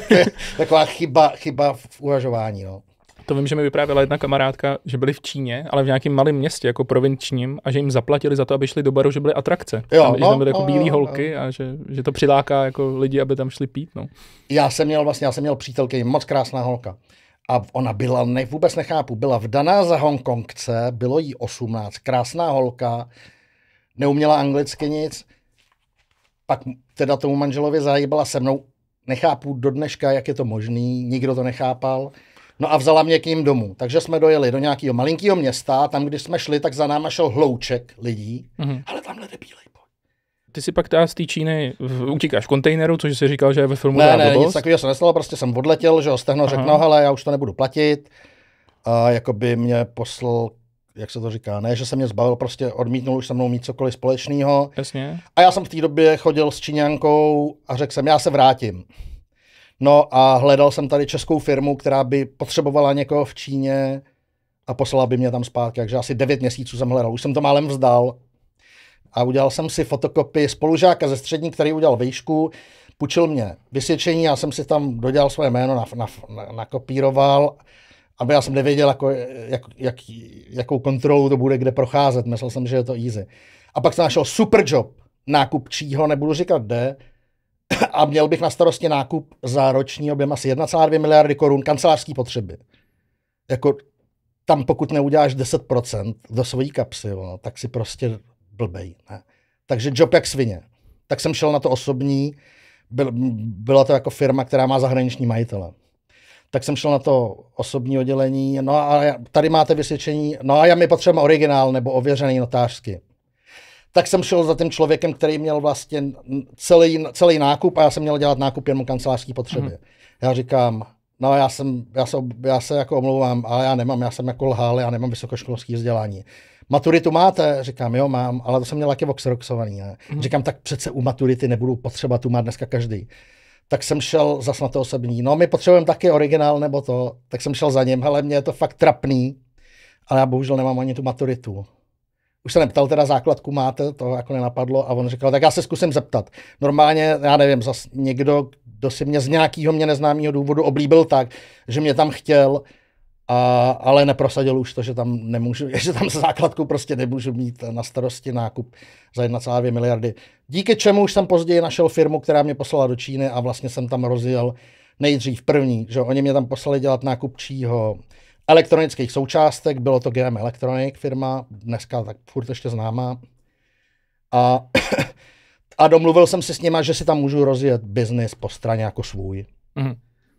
[SPEAKER 2] (laughs)
[SPEAKER 1] Taková chyba, chyba v uvažování, no. To vím, že mi vyprávěla jedna kamarádka, že byli v Číně, ale v nějakém malém městě, jako provinčním, a že jim zaplatili za to, aby šli do baru, že byly atrakce. Jo, tam, no, že tam no, byly jako no, bílé holky no. a že, že, to přiláká jako lidi, aby tam šli pít. No.
[SPEAKER 2] Já jsem měl vlastně, já jsem měl přítelky, moc krásná holka. A ona byla, ne, vůbec nechápu, byla vdaná za Hongkongce, bylo jí 18, krásná holka, neuměla anglicky nic, pak teda tomu manželovi zahýbala se mnou. Nechápu do dneška, jak je to možný, nikdo to nechápal. No a vzala mě k ním domů. Takže jsme dojeli do nějakého malinkého města, tam, když jsme šli, tak za náma šel hlouček lidí,
[SPEAKER 1] mm-hmm. ale tamhle debílej ty si pak z té Číny utíkáš kontejneru, což jsi říkal, že je ve filmu Ne, ne, nic
[SPEAKER 2] takového se nestalo, prostě jsem odletěl, že ho stehno řekl, no hele, já už to nebudu platit. A jako by mě poslal, jak se to říká, ne, že se mě zbavil, prostě odmítnul už se mnou mít cokoliv společného. Jasně. A já jsem v té době chodil s Číňankou a řekl jsem, já se vrátím. No a hledal jsem tady českou firmu, která by potřebovala někoho v Číně a poslala by mě tam zpátky. Takže asi 9 měsíců jsem hledal. Už jsem to málem vzdal. A udělal jsem si fotokopy spolužáka ze střední, který udělal vejšku. Půjčil mě vysvědčení, já jsem si tam dodělal své jméno, na, na, na, nakopíroval. aby já jsem nevěděl, jako, jak, jak, jakou kontrolu to bude kde procházet. Myslel jsem, že je to easy. A pak jsem našel super job nákupčího, nebudu říkat kde, a měl bych na starosti nákup za roční objem asi 1,2 miliardy korun kancelářské potřeby. Jako tam pokud neuděláš 10% do svojí kapsy, jo, tak si prostě blbej. Ne? Takže job jak svině. Tak jsem šel na to osobní, byl, byla to jako firma, která má zahraniční majitele. Tak jsem šel na to osobní oddělení, no a tady máte vysvědčení, no a já mi potřebujeme originál nebo ověřený notářsky tak jsem šel za tím člověkem, který měl vlastně celý, celý nákup a já jsem měl dělat nákup jenom kancelářské potřeby. Mm. Já říkám, no já, jsem, já, se, já se jako omlouvám, ale já nemám, já jsem jako lhal, já nemám vysokoškolské vzdělání. Maturitu máte? Říkám, jo, mám, ale to jsem měl taky voxeroxovaný. Mm-hmm. Říkám, tak přece u maturity nebudu potřeba, tu má dneska každý. Tak jsem šel zas na to osobní. No, my potřebujeme taky originál nebo to. Tak jsem šel za ním, ale mě je to fakt trapný, ale já bohužel nemám ani tu maturitu už se neptal, teda základku máte, to jako nenapadlo a on říkal, tak já se zkusím zeptat. Normálně, já nevím, zas někdo, kdo si mě z nějakého mě neznámého důvodu oblíbil tak, že mě tam chtěl, a, ale neprosadil už to, že tam nemůžu, (laughs) že tam se základku prostě nemůžu mít na starosti nákup za 1,2 miliardy. Díky čemu už jsem později našel firmu, která mě poslala do Číny a vlastně jsem tam rozjel nejdřív první, že oni mě tam poslali dělat nákup čího elektronických součástek, bylo to GM Electronic firma, dneska tak furt ještě známá. A, (clears throat) a domluvil jsem si s nima, že si tam můžu rozjet biznis po straně jako svůj. Mm.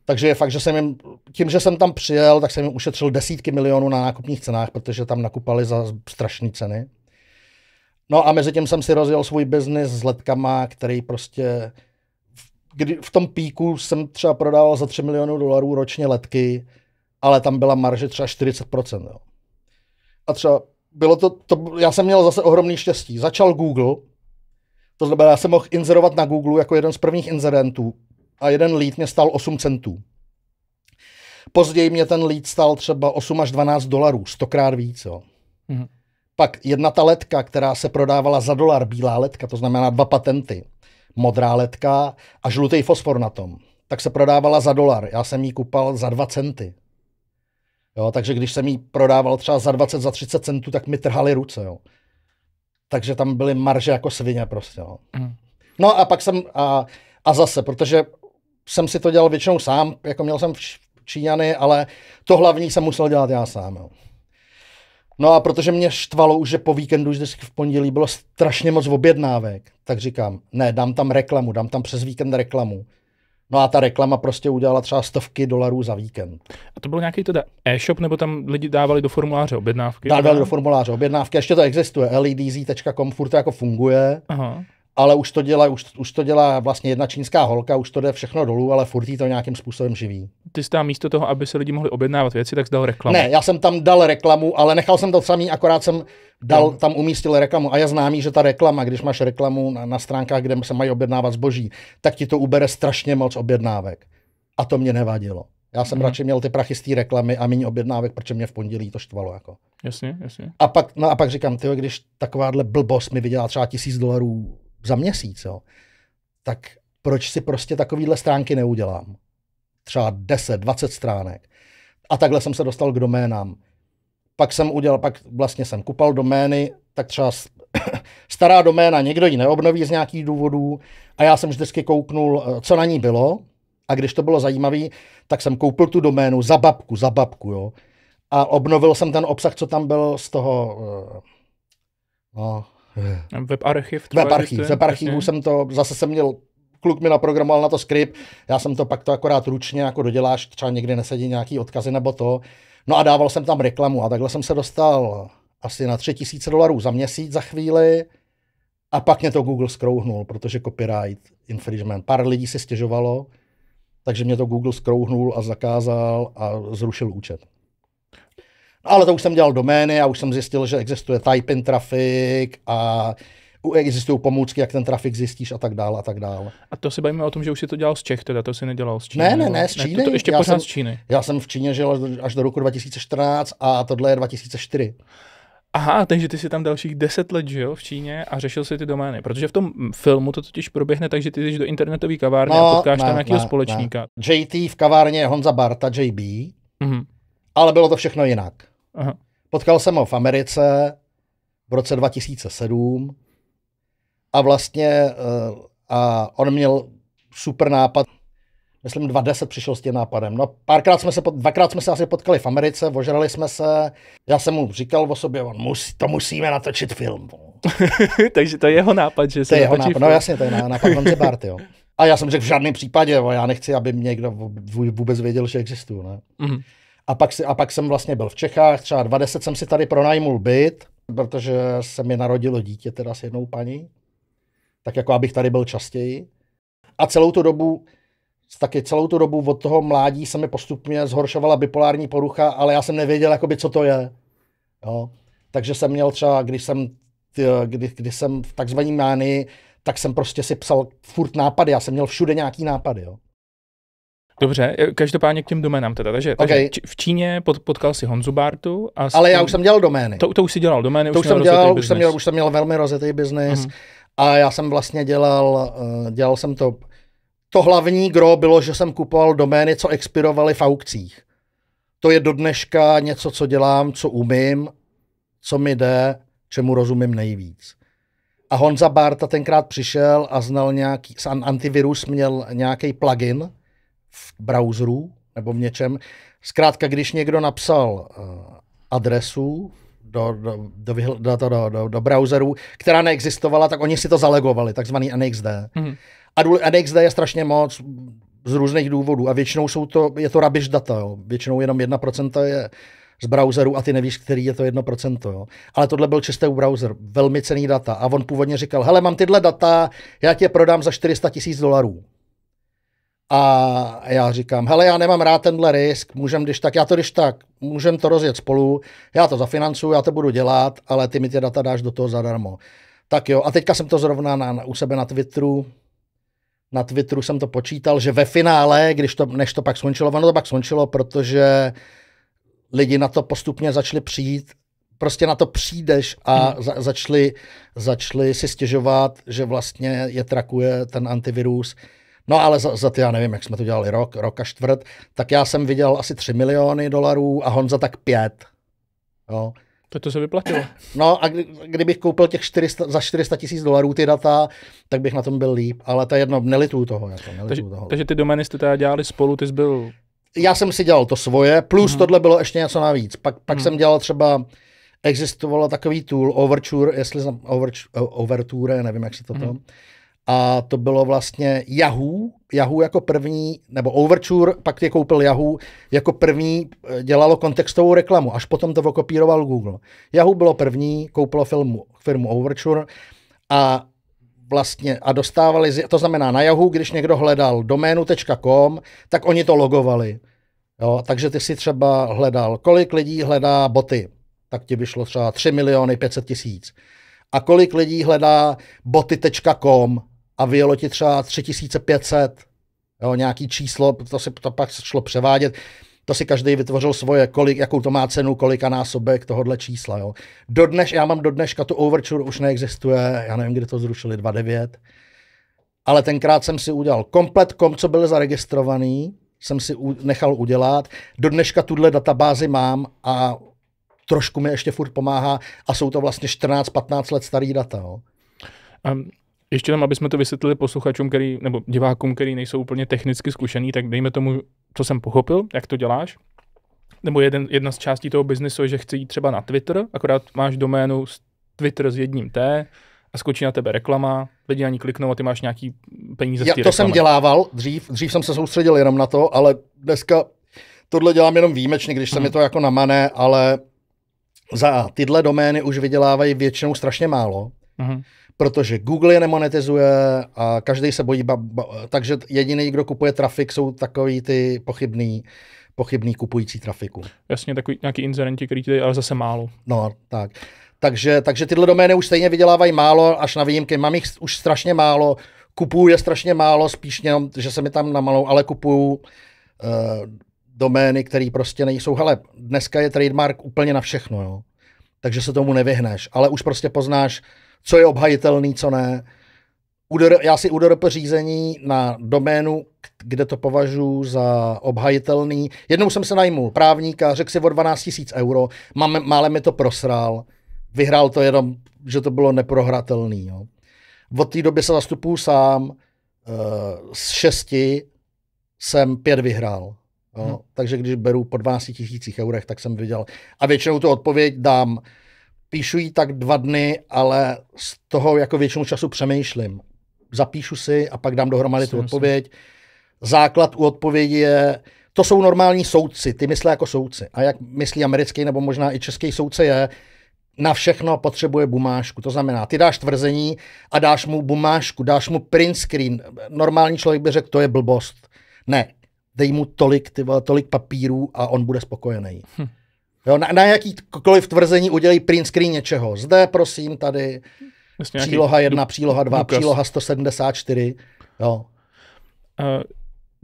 [SPEAKER 2] Takže je fakt, že jsem jim, tím, že jsem tam přijel, tak jsem jim ušetřil desítky milionů na nákupních cenách, protože tam nakupali za strašné ceny. No a mezi tím jsem si rozjel svůj biznis s letkama, který prostě kdy v tom píku jsem třeba prodával za 3 milionů dolarů ročně letky, ale tam byla marže třeba 40%. Jo. A třeba bylo to, to, já jsem měl zase ohromný štěstí. Začal Google, to znamená, já jsem mohl inzerovat na Google jako jeden z prvních inzerentů a jeden lead mě stál 8 centů. Později mě ten lead stál třeba 8 až 12 dolarů, stokrát víc. Jo. Mm-hmm. Pak jedna ta letka, která se prodávala za dolar, bílá letka, to znamená dva patenty, modrá letka a žlutý fosfor na tom, tak se prodávala za dolar. Já jsem ji kupal za 2 centy. Jo, takže když jsem jí prodával třeba za 20, za 30 centů, tak mi trhali ruce. Jo. Takže tam byly marže jako svině prostě. No, no a pak jsem, a, a zase, protože jsem si to dělal většinou sám, jako měl jsem Číňany, ale to hlavní jsem musel dělat já sám. Jo. No a protože mě štvalo už, že po víkendu, už v pondělí bylo strašně moc objednávek, tak říkám, ne, dám tam reklamu, dám tam přes víkend reklamu. No a ta reklama prostě udělala třeba stovky dolarů za víkend.
[SPEAKER 1] A to byl nějaký teda e-shop, nebo tam lidi dávali do formuláře objednávky? Dávali do
[SPEAKER 2] formuláře objednávky, ještě to existuje, ledz.com, furt to jako funguje. Aha ale už to dělá, už, už to dělá vlastně jedna čínská holka, už to jde všechno dolů, ale furt to nějakým způsobem živí.
[SPEAKER 1] Ty jsi tam místo toho, aby se lidi mohli objednávat věci, tak jsi dal reklamu. Ne, já
[SPEAKER 2] jsem tam dal reklamu, ale nechal jsem to samý, akorát jsem dal, no. tam umístil reklamu. A já známý, že ta reklama, když máš reklamu na, na stránkách, kde se mají objednávat zboží, tak ti to ubere strašně moc objednávek. A to mě nevadilo. Já jsem hmm. radši měl ty prachy z té reklamy a méně objednávek, protože mě v pondělí to štvalo. Jako.
[SPEAKER 1] Jasně, jasně.
[SPEAKER 2] A pak, no a pak říkám, ty, když takováhle blbost mi vydělá třeba tisíc dolarů za měsíc, jo, tak proč si prostě takovýhle stránky neudělám? Třeba 10, 20 stránek. A takhle jsem se dostal k doménám. Pak jsem udělal, pak vlastně jsem kupal domény, tak třeba (coughs) stará doména někdo ji neobnoví z nějakých důvodů a já jsem vždycky kouknul, eh, co na ní bylo a když to bylo zajímavé, tak jsem koupil tu doménu za babku, za babku, jo. A obnovil jsem ten obsah, co tam byl z toho, eh, no, Web archiv. Web archiv. Web archivu jsem to, zase jsem měl kluk mi naprogramoval na to skript, já jsem to pak to akorát ručně jako doděláš, třeba někde nesedí nějaký odkazy nebo to. No a dával jsem tam reklamu a takhle jsem se dostal asi na tři tisíce dolarů za měsíc za chvíli a pak mě to Google skrouhnul, protože copyright infringement. Pár lidí si stěžovalo, takže mě to Google skrouhnul a zakázal a zrušil účet ale to už jsem dělal domény a už jsem zjistil, že existuje type-in traffic a existují pomůcky, jak ten trafik zjistíš a tak dál a tak dál.
[SPEAKER 1] A to se bavíme o tom, že už si to dělal z Čech, teda to si nedělal z Číny. Ne, ne, ne, z Číny. Ne, to, to ještě já pořád jsem, z Číny.
[SPEAKER 2] Já jsem v Číně žil až do roku 2014
[SPEAKER 1] a tohle je 2004. Aha, takže ty jsi tam dalších deset let žil v Číně a řešil si ty domény. Protože v tom filmu to totiž proběhne takže ty jdeš do internetové kavárny no, a potkáš ne, tam nějakého společníka. Ne. JT v kavárně je Honza Barta, JB, mm-hmm. ale bylo to všechno jinak.
[SPEAKER 2] Aha. Potkal jsem ho v Americe v roce 2007 a vlastně eh, a on měl super nápad. Myslím, 2010 přišel s tím nápadem. No, párkrát jsme se, dvakrát jsme se asi potkali v Americe, ožrali jsme se. Já jsem mu říkal o sobě, on musí, to musíme natočit film. (laughs) Takže
[SPEAKER 1] to je jeho nápad, že se To je jeho nápad, no jasně, to je nápad Honzi Barty, jo.
[SPEAKER 2] A já jsem řekl, v žádném případě, jo, já nechci, aby mě někdo vůbec věděl, že existuju. Ne? Mm-hmm. A pak, si, a pak jsem vlastně byl v Čechách, třeba 20 jsem si tady pronajmul byt, protože se mi narodilo dítě teda s jednou paní, tak jako abych tady byl častěji. A celou tu dobu, taky celou tu dobu od toho mládí se mi postupně zhoršovala bipolární porucha, ale já jsem nevěděl, jakoby, co to je. Jo. Takže jsem měl třeba, když jsem, kdy, kdy jsem v takzvaný mánii, tak jsem prostě si psal furt nápady, já jsem měl všude nějaký nápady. Jo.
[SPEAKER 1] Dobře, eh, každopádně k těm doménám teda. Takže, okay. takže v Číně pod, potkal si Honzu Bartu. A Ale já už jsem dělal domény. To, to už si dělal domény, to už, jsem dělal, už jsem měl,
[SPEAKER 2] už jsem měl velmi rozjetý biznis. uh-huh. A já jsem vlastně dělal, eh, dělal jsem to, to hlavní gro bylo, že jsem kupoval domény, co expirovaly v aukcích. To je do dneška něco, co dělám, co umím, co mi jde, čemu rozumím nejvíc. A Honza Barta tenkrát přišel a znal nějaký, antivirus měl nějaký plugin, v browseru nebo v něčem. Zkrátka, když někdo napsal eh, adresu do, do, do, do, do, do, do browseru, která neexistovala, tak oni si to zalegovali, takzvaný NXD. Mm-hmm. A NXD je strašně moc z různých důvodů a většinou jsou to, je to rubbish data, jo. většinou jenom 1% je z browseru a ty nevíš, který je to 1%. Jo. Ale tohle byl čistý browser, velmi cený data. A on původně říkal, hele, mám tyhle data, já tě prodám za 400 tisíc dolarů. A já říkám, hele, já nemám rád tenhle risk, můžem když tak, já to když tak, můžem to rozjet spolu, já to zafinancuju, já to budu dělat, ale ty mi ty data dáš do toho zadarmo. Tak jo, a teďka jsem to zrovna na, na, u sebe na Twitteru, na Twitteru jsem to počítal, že ve finále, když to, než to pak skončilo, ono to pak skončilo, protože lidi na to postupně začali přijít, prostě na to přijdeš a za, začali, začali si stěžovat, že vlastně je trakuje ten antivirus, No ale za, za ty, já nevím, jak jsme to dělali rok, rok a čtvrt, tak já jsem viděl asi 3 miliony dolarů a Honza tak 5. Jo. To, to se vyplatilo. No a kdy, kdybych koupil těch 400, za 400 tisíc dolarů ty data, tak bych na tom byl líp, ale to je jedno, nelitu toho. Já
[SPEAKER 1] jako, to, toho. takže ty domény jste teda dělali spolu, ty jsi byl...
[SPEAKER 2] Já jsem si dělal to svoje, plus hmm. tohle bylo ještě něco navíc. Pak, pak hmm. jsem dělal třeba, existovala takový tool, Overture, jestli znam, Overture, eh, Overture nevím, jak se to hmm. to a to bylo vlastně Yahoo, Yahoo jako první, nebo Overture, pak je koupil Yahoo, jako první eh, dělalo kontextovou reklamu, až potom to okopíroval Google. Yahoo bylo první, koupilo firmu, firmu Overture a vlastně a dostávali, to znamená na Yahoo, když někdo hledal doménu.com, tak oni to logovali. Jo, takže ty si třeba hledal, kolik lidí hledá boty, tak ti vyšlo třeba 3 miliony 500 tisíc. A kolik lidí hledá boty.com, a vyjelo ti třeba 3500, jo, nějaký číslo, to si to pak šlo převádět. To si každý vytvořil svoje, kolik, jakou to má cenu, kolika násobek tohohle čísla. Jo. Dodneš, já mám do dneška tu overture, už neexistuje, já nevím, kdy to zrušili, 2.9. Ale tenkrát jsem si udělal komplet kom, co byl zaregistrovaný, jsem si u, nechal udělat. Do dneška tuhle databázi mám a trošku mi ještě furt pomáhá a jsou to vlastně 14-15 let starý data. Jo.
[SPEAKER 1] Um, ještě tam, aby jsme to vysvětlili posluchačům, který, nebo divákům, který nejsou úplně technicky zkušený, tak dejme tomu, co jsem pochopil, jak to děláš. Nebo jeden, jedna z částí toho biznesu je, že chci jít třeba na Twitter, akorát máš doménu Twitter s jedním T a skočí na tebe reklama, lidi na ní kliknou a ty máš nějaký peníze Já, z To reklamy. jsem dělával dřív, dřív jsem se
[SPEAKER 2] soustředil jenom na to, ale dneska tohle dělám jenom výjimečně, když se hmm. mi to jako namané, ale za tyhle domény už vydělávají většinou strašně málo. Hmm protože Google je nemonetizuje a každý se bojí, ba, ba, takže jediný, kdo kupuje trafik, jsou takový ty pochybný, pochybný kupující trafiku.
[SPEAKER 1] Jasně, takový nějaký inzerenti,
[SPEAKER 2] který ti dají, ale zase málo. No, tak. Takže, takže tyhle domény už stejně vydělávají málo, až na výjimky. Mám jich už strašně málo, kupuju je strašně málo, spíš jenom, že se mi tam namalou, ale kupuju uh, domény, které prostě nejsou. Hele, dneska je trademark úplně na všechno, jo. Takže se tomu nevyhneš, ale už prostě poznáš, co je obhajitelný, co ne. UDR, já si UDRP řízení na doménu, kde to považuji za obhajitelný. Jednou jsem se najmul právníka, řekl si o 12 tisíc euro, máme, mále mi to prosrál. Vyhrál to jenom, že to bylo neprohratelný. Jo. Od té doby se zastupuju sám, eh, z šesti jsem pět vyhrál. Jo. Hmm. Takže když beru po 12 tisících eurech, tak jsem viděl. A většinou tu odpověď dám Píšu ji tak dva dny, ale z toho jako většinu času přemýšlím. Zapíšu si a pak dám dohromady tu odpověď. Základ u odpovědi je, to jsou normální soudci, ty myslí jako soudci. A jak myslí americký nebo možná i český soudce je, na všechno potřebuje bumášku. To znamená, ty dáš tvrzení a dáš mu bumášku, dáš mu print screen. Normální člověk by řekl, to je blbost. Ne, dej mu tolik, ty vole, tolik papírů a on bude spokojený. Hm. Jo, na, na jakýkoliv tvrzení udělí print screen něčeho. Zde, prosím, tady
[SPEAKER 1] Jasně, příloha 1, příloha 2, příloha
[SPEAKER 2] 174.
[SPEAKER 1] Jo. Uh,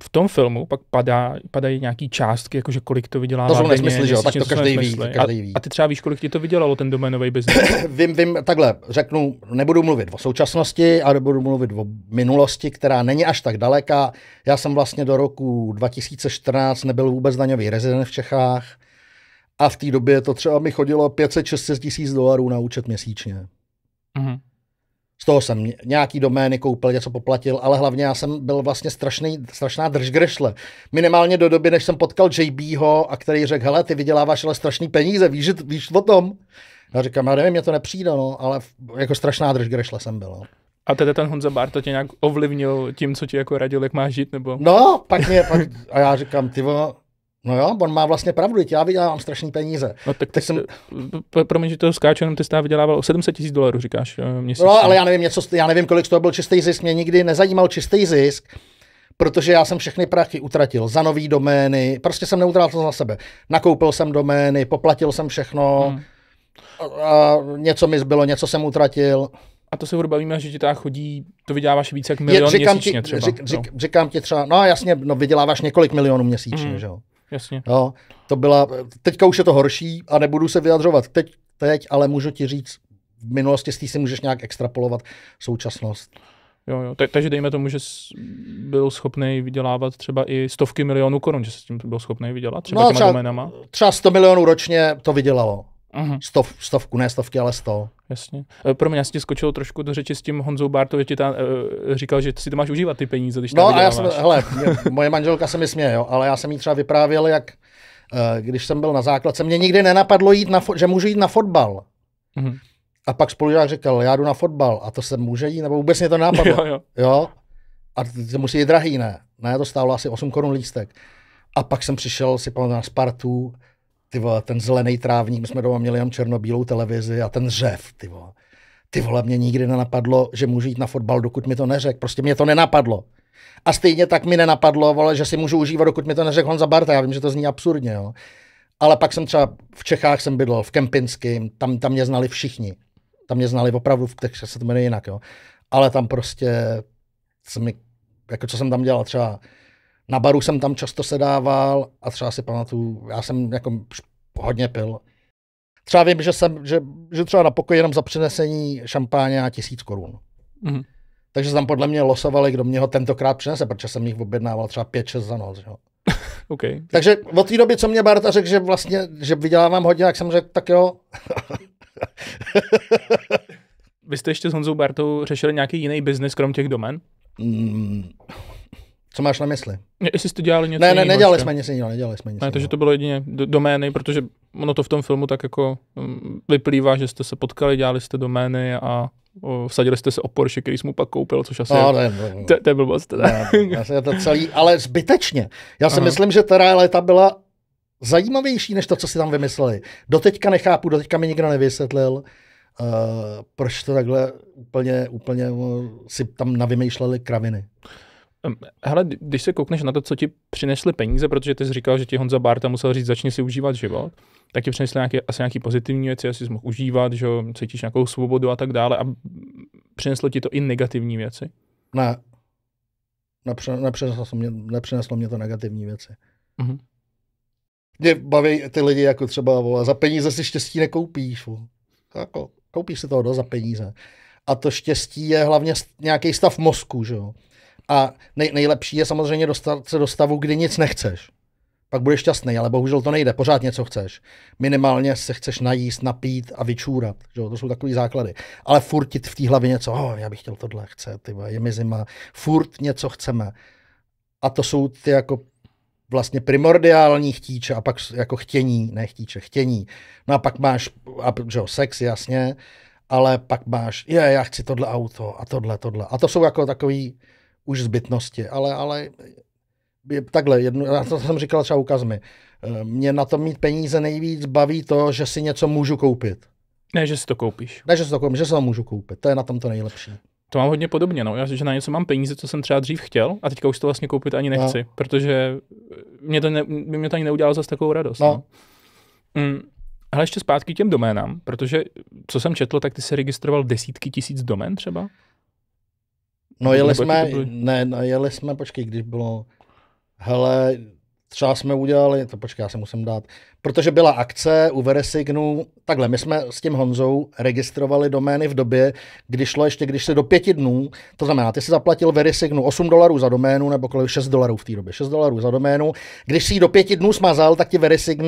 [SPEAKER 1] v tom filmu pak padá, padají nějaké částky, jakože kolik to vydělá. To jsou nesmysly, že jo, tak to každý ví, každý ví. A, a, ty třeba víš, kolik ti to vydělalo, ten doménový biznis? (coughs) vím, vím, takhle řeknu, nebudu mluvit o
[SPEAKER 2] současnosti, ale budu mluvit o minulosti, která není až tak daleka. Já jsem vlastně do roku 2014 nebyl vůbec daňový rezident v Čechách. A v té době to třeba mi chodilo 500-600 tisíc dolarů na účet měsíčně. Mm-hmm. Z toho jsem nějaký domény koupil, něco poplatil, ale hlavně já jsem byl vlastně strašný, strašná držgrešle. Minimálně do doby, než jsem potkal JBho, a který řekl, hele, ty vyděláváš ale strašný peníze, víš, víš o tom? Já říkám, já nevím, mě to nepřijde, no, ale jako strašná držgrešle jsem
[SPEAKER 1] byl. No. A tedy ten Honza Bár to tě nějak ovlivnil tím, co ti jako radil, jak máš žít, nebo?
[SPEAKER 2] No, pak mě, pak, a já říkám, ty vole, No jo, on má vlastně pravdu, já vydělávám strašný peníze.
[SPEAKER 1] No tak, tak jsem... Promiň, že toho skáču, jenom ty jsi vydělával o 700 tisíc dolarů, říkáš eh, měsíčně. No, ale já
[SPEAKER 2] nevím, něco, já nevím, kolik z toho byl čistý zisk, mě nikdy nezajímal čistý zisk, protože já jsem všechny prachy utratil za nový domény, prostě jsem neutratil to za sebe. Nakoupil jsem domény, poplatil jsem všechno, hmm. a, a něco mi zbylo, něco jsem utratil. A to se furt
[SPEAKER 1] bavíme, že ti ta chodí, to vyděláváš více jak milion Je, říkám měsíčně ti, třeba. Řík,
[SPEAKER 2] no. říkám ti třeba, no jasně, no vyděláváš několik milionů měsíčně, hmm. že jo. Jasně. No, to byla, teďka už je to horší a nebudu se vyjadřovat teď, teď ale můžu ti říct, v minulosti si můžeš nějak extrapolovat současnost.
[SPEAKER 1] Jo, jo. Tak, takže dejme tomu, že byl schopný vydělávat třeba i stovky milionů korun, že se tím byl schopný vydělat třeba no, těma třeba, doménama.
[SPEAKER 2] Třeba 100 milionů ročně to vydělalo. Uh-huh. Stov, stovku, ne stovky, ale sto. Jasně.
[SPEAKER 1] E, Pro mě já si skočilo trošku do řeči s tím Honzou Bartovi, ti tam e, říkal, že si to máš užívat ty peníze, když No a já jsem, hele, mě,
[SPEAKER 2] (laughs) moje manželka se mi směje, jo, ale já jsem jí třeba vyprávěl, jak e, když jsem byl na základce, mě nikdy nenapadlo, jít na fo- že můžu jít na fotbal. Uh-huh. A pak spolužák říkal, já jdu na fotbal a to se může jít, nebo vůbec mě to nenapadlo. jo, jo. jo? A to musí jít drahý, ne? Ne, to stálo asi 8 korun lístek. A pak jsem přišel, si pamatuju, na Spartu, ty vole, ten zelený trávník, my jsme doma měli jenom černobílou televizi a ten řev, ty vole. Ty vole, mě nikdy nenapadlo, že můžu jít na fotbal, dokud mi to neřek. Prostě mě to nenapadlo. A stejně tak mi nenapadlo, vole, že si můžu užívat, dokud mi to neřek Honza Barta. Já vím, že to zní absurdně, jo. Ale pak jsem třeba v Čechách jsem bydlel, v Kempinském, tam, tam mě znali všichni. Tam mě znali opravdu, v těch se to jmenuje jinak, jo. Ale tam prostě co mi, jako co jsem tam dělal třeba na baru jsem tam často sedával a třeba si pamatuju, já jsem jako hodně pil. Třeba vím, že, jsem, že, že třeba na pokoji jenom za přinesení šampáně a tisíc korun. Mm-hmm. Takže tam podle mě losovali, kdo mě ho tentokrát přinese, protože jsem jich objednával třeba 5-6
[SPEAKER 1] za noc. Jo. (laughs) okay.
[SPEAKER 2] Takže od té doby, co mě Barta řekl, že vlastně, že vydělávám hodně, tak
[SPEAKER 1] jsem řekl, tak jo. Vy jste ještě s Honzou Bartou řešili nějaký jiný biznis, krom těch domen?
[SPEAKER 2] Mm,
[SPEAKER 1] co máš na mysli? Jestli jste dělali něco Ne, ne, nedělali ještě. jsme nic jiného, nedělali jsme nic Ne, takže to bylo jedině domény, protože ono to v tom filmu tak jako mm, vyplývá, že jste se potkali, dělali jste domény a vsadili jste se o Porsche, který jsem mu pak koupil, což asi no, ne, je, ne. To, to je blbost. Teda. Ne, to celý,
[SPEAKER 2] ale zbytečně. Já si Aha. myslím, že ta realita byla zajímavější, než to, co si tam vymysleli. Doteďka nechápu, doteďka mi nikdo nevysvětlil, Uh, proč to takhle úplně, úplně uh, si tam navymýšleli kraviny.
[SPEAKER 1] Hele, když se koukneš na to, co ti přinesly peníze, protože ty jsi říkal, že ti Honza Barta musel říct, začni si užívat život, tak ti přinesly nějaké, asi nějaké pozitivní věci, asi jsi mohl užívat, že cítíš nějakou svobodu a tak dále a přineslo ti to i negativní věci?
[SPEAKER 2] Ne. Nepřineslo mě, nepřineslo mě to negativní věci. Uh-huh. Mě baví ty lidi jako třeba, vole, za peníze si štěstí nekoupíš. Jako, koupíš si toho do za peníze. A to štěstí je hlavně nějaký stav mozku, že jo. A nej, nejlepší je samozřejmě dostat se do stavu, kdy nic nechceš. Pak budeš šťastný, ale bohužel to nejde, pořád něco chceš. Minimálně se chceš najíst, napít a vyčůrat. Že? To jsou takové základy. Ale furtit v té hlavě něco, oh, já bych chtěl tohle, chce, ty, je mi zima. Furt něco chceme. A to jsou ty jako vlastně primordiální chtíče a pak jako chtění, ne chtíče, chtění. No a pak máš, a, že jo, sex, jasně, ale pak máš, je, já chci tohle auto a tohle, tohle. A to jsou jako takový už zbytnosti, ale, ale takhle, jedno, já to jsem říkal třeba u Kazmy, eh, mě na to mít peníze nejvíc baví to, že si něco můžu koupit.
[SPEAKER 1] Ne, že si to koupíš.
[SPEAKER 2] Ne, že si to koupím, že si to můžu koupit. To je na tom to nejlepší.
[SPEAKER 1] To mám hodně podobně, no. Já, že na něco mám peníze, co jsem třeba dřív chtěl a teďka už to vlastně koupit ani no. nechci, no. protože eh, mě to, ne, mě to ani neudělalo zase takovou radost. No. no. Mm. Ale ještě zpátky k těm doménám, protože co jsem četl, tak ty se registroval desítky tisíc domén třeba? No jeli jsme,
[SPEAKER 2] ne, no, jeli jsme, počkej, když bylo, hele, třeba jsme udělali, to počkej, já se musím dát, protože byla akce u Veresignu, takhle, my jsme s tím Honzou registrovali domény v době, kdy šlo ještě, když se do pěti dnů, to znamená, ty si zaplatil Verisignu 8 dolarů za doménu, nebo kolik 6 dolarů v té době, 6 dolarů za doménu, když si ji do pěti dnů smazal, tak ti Verisign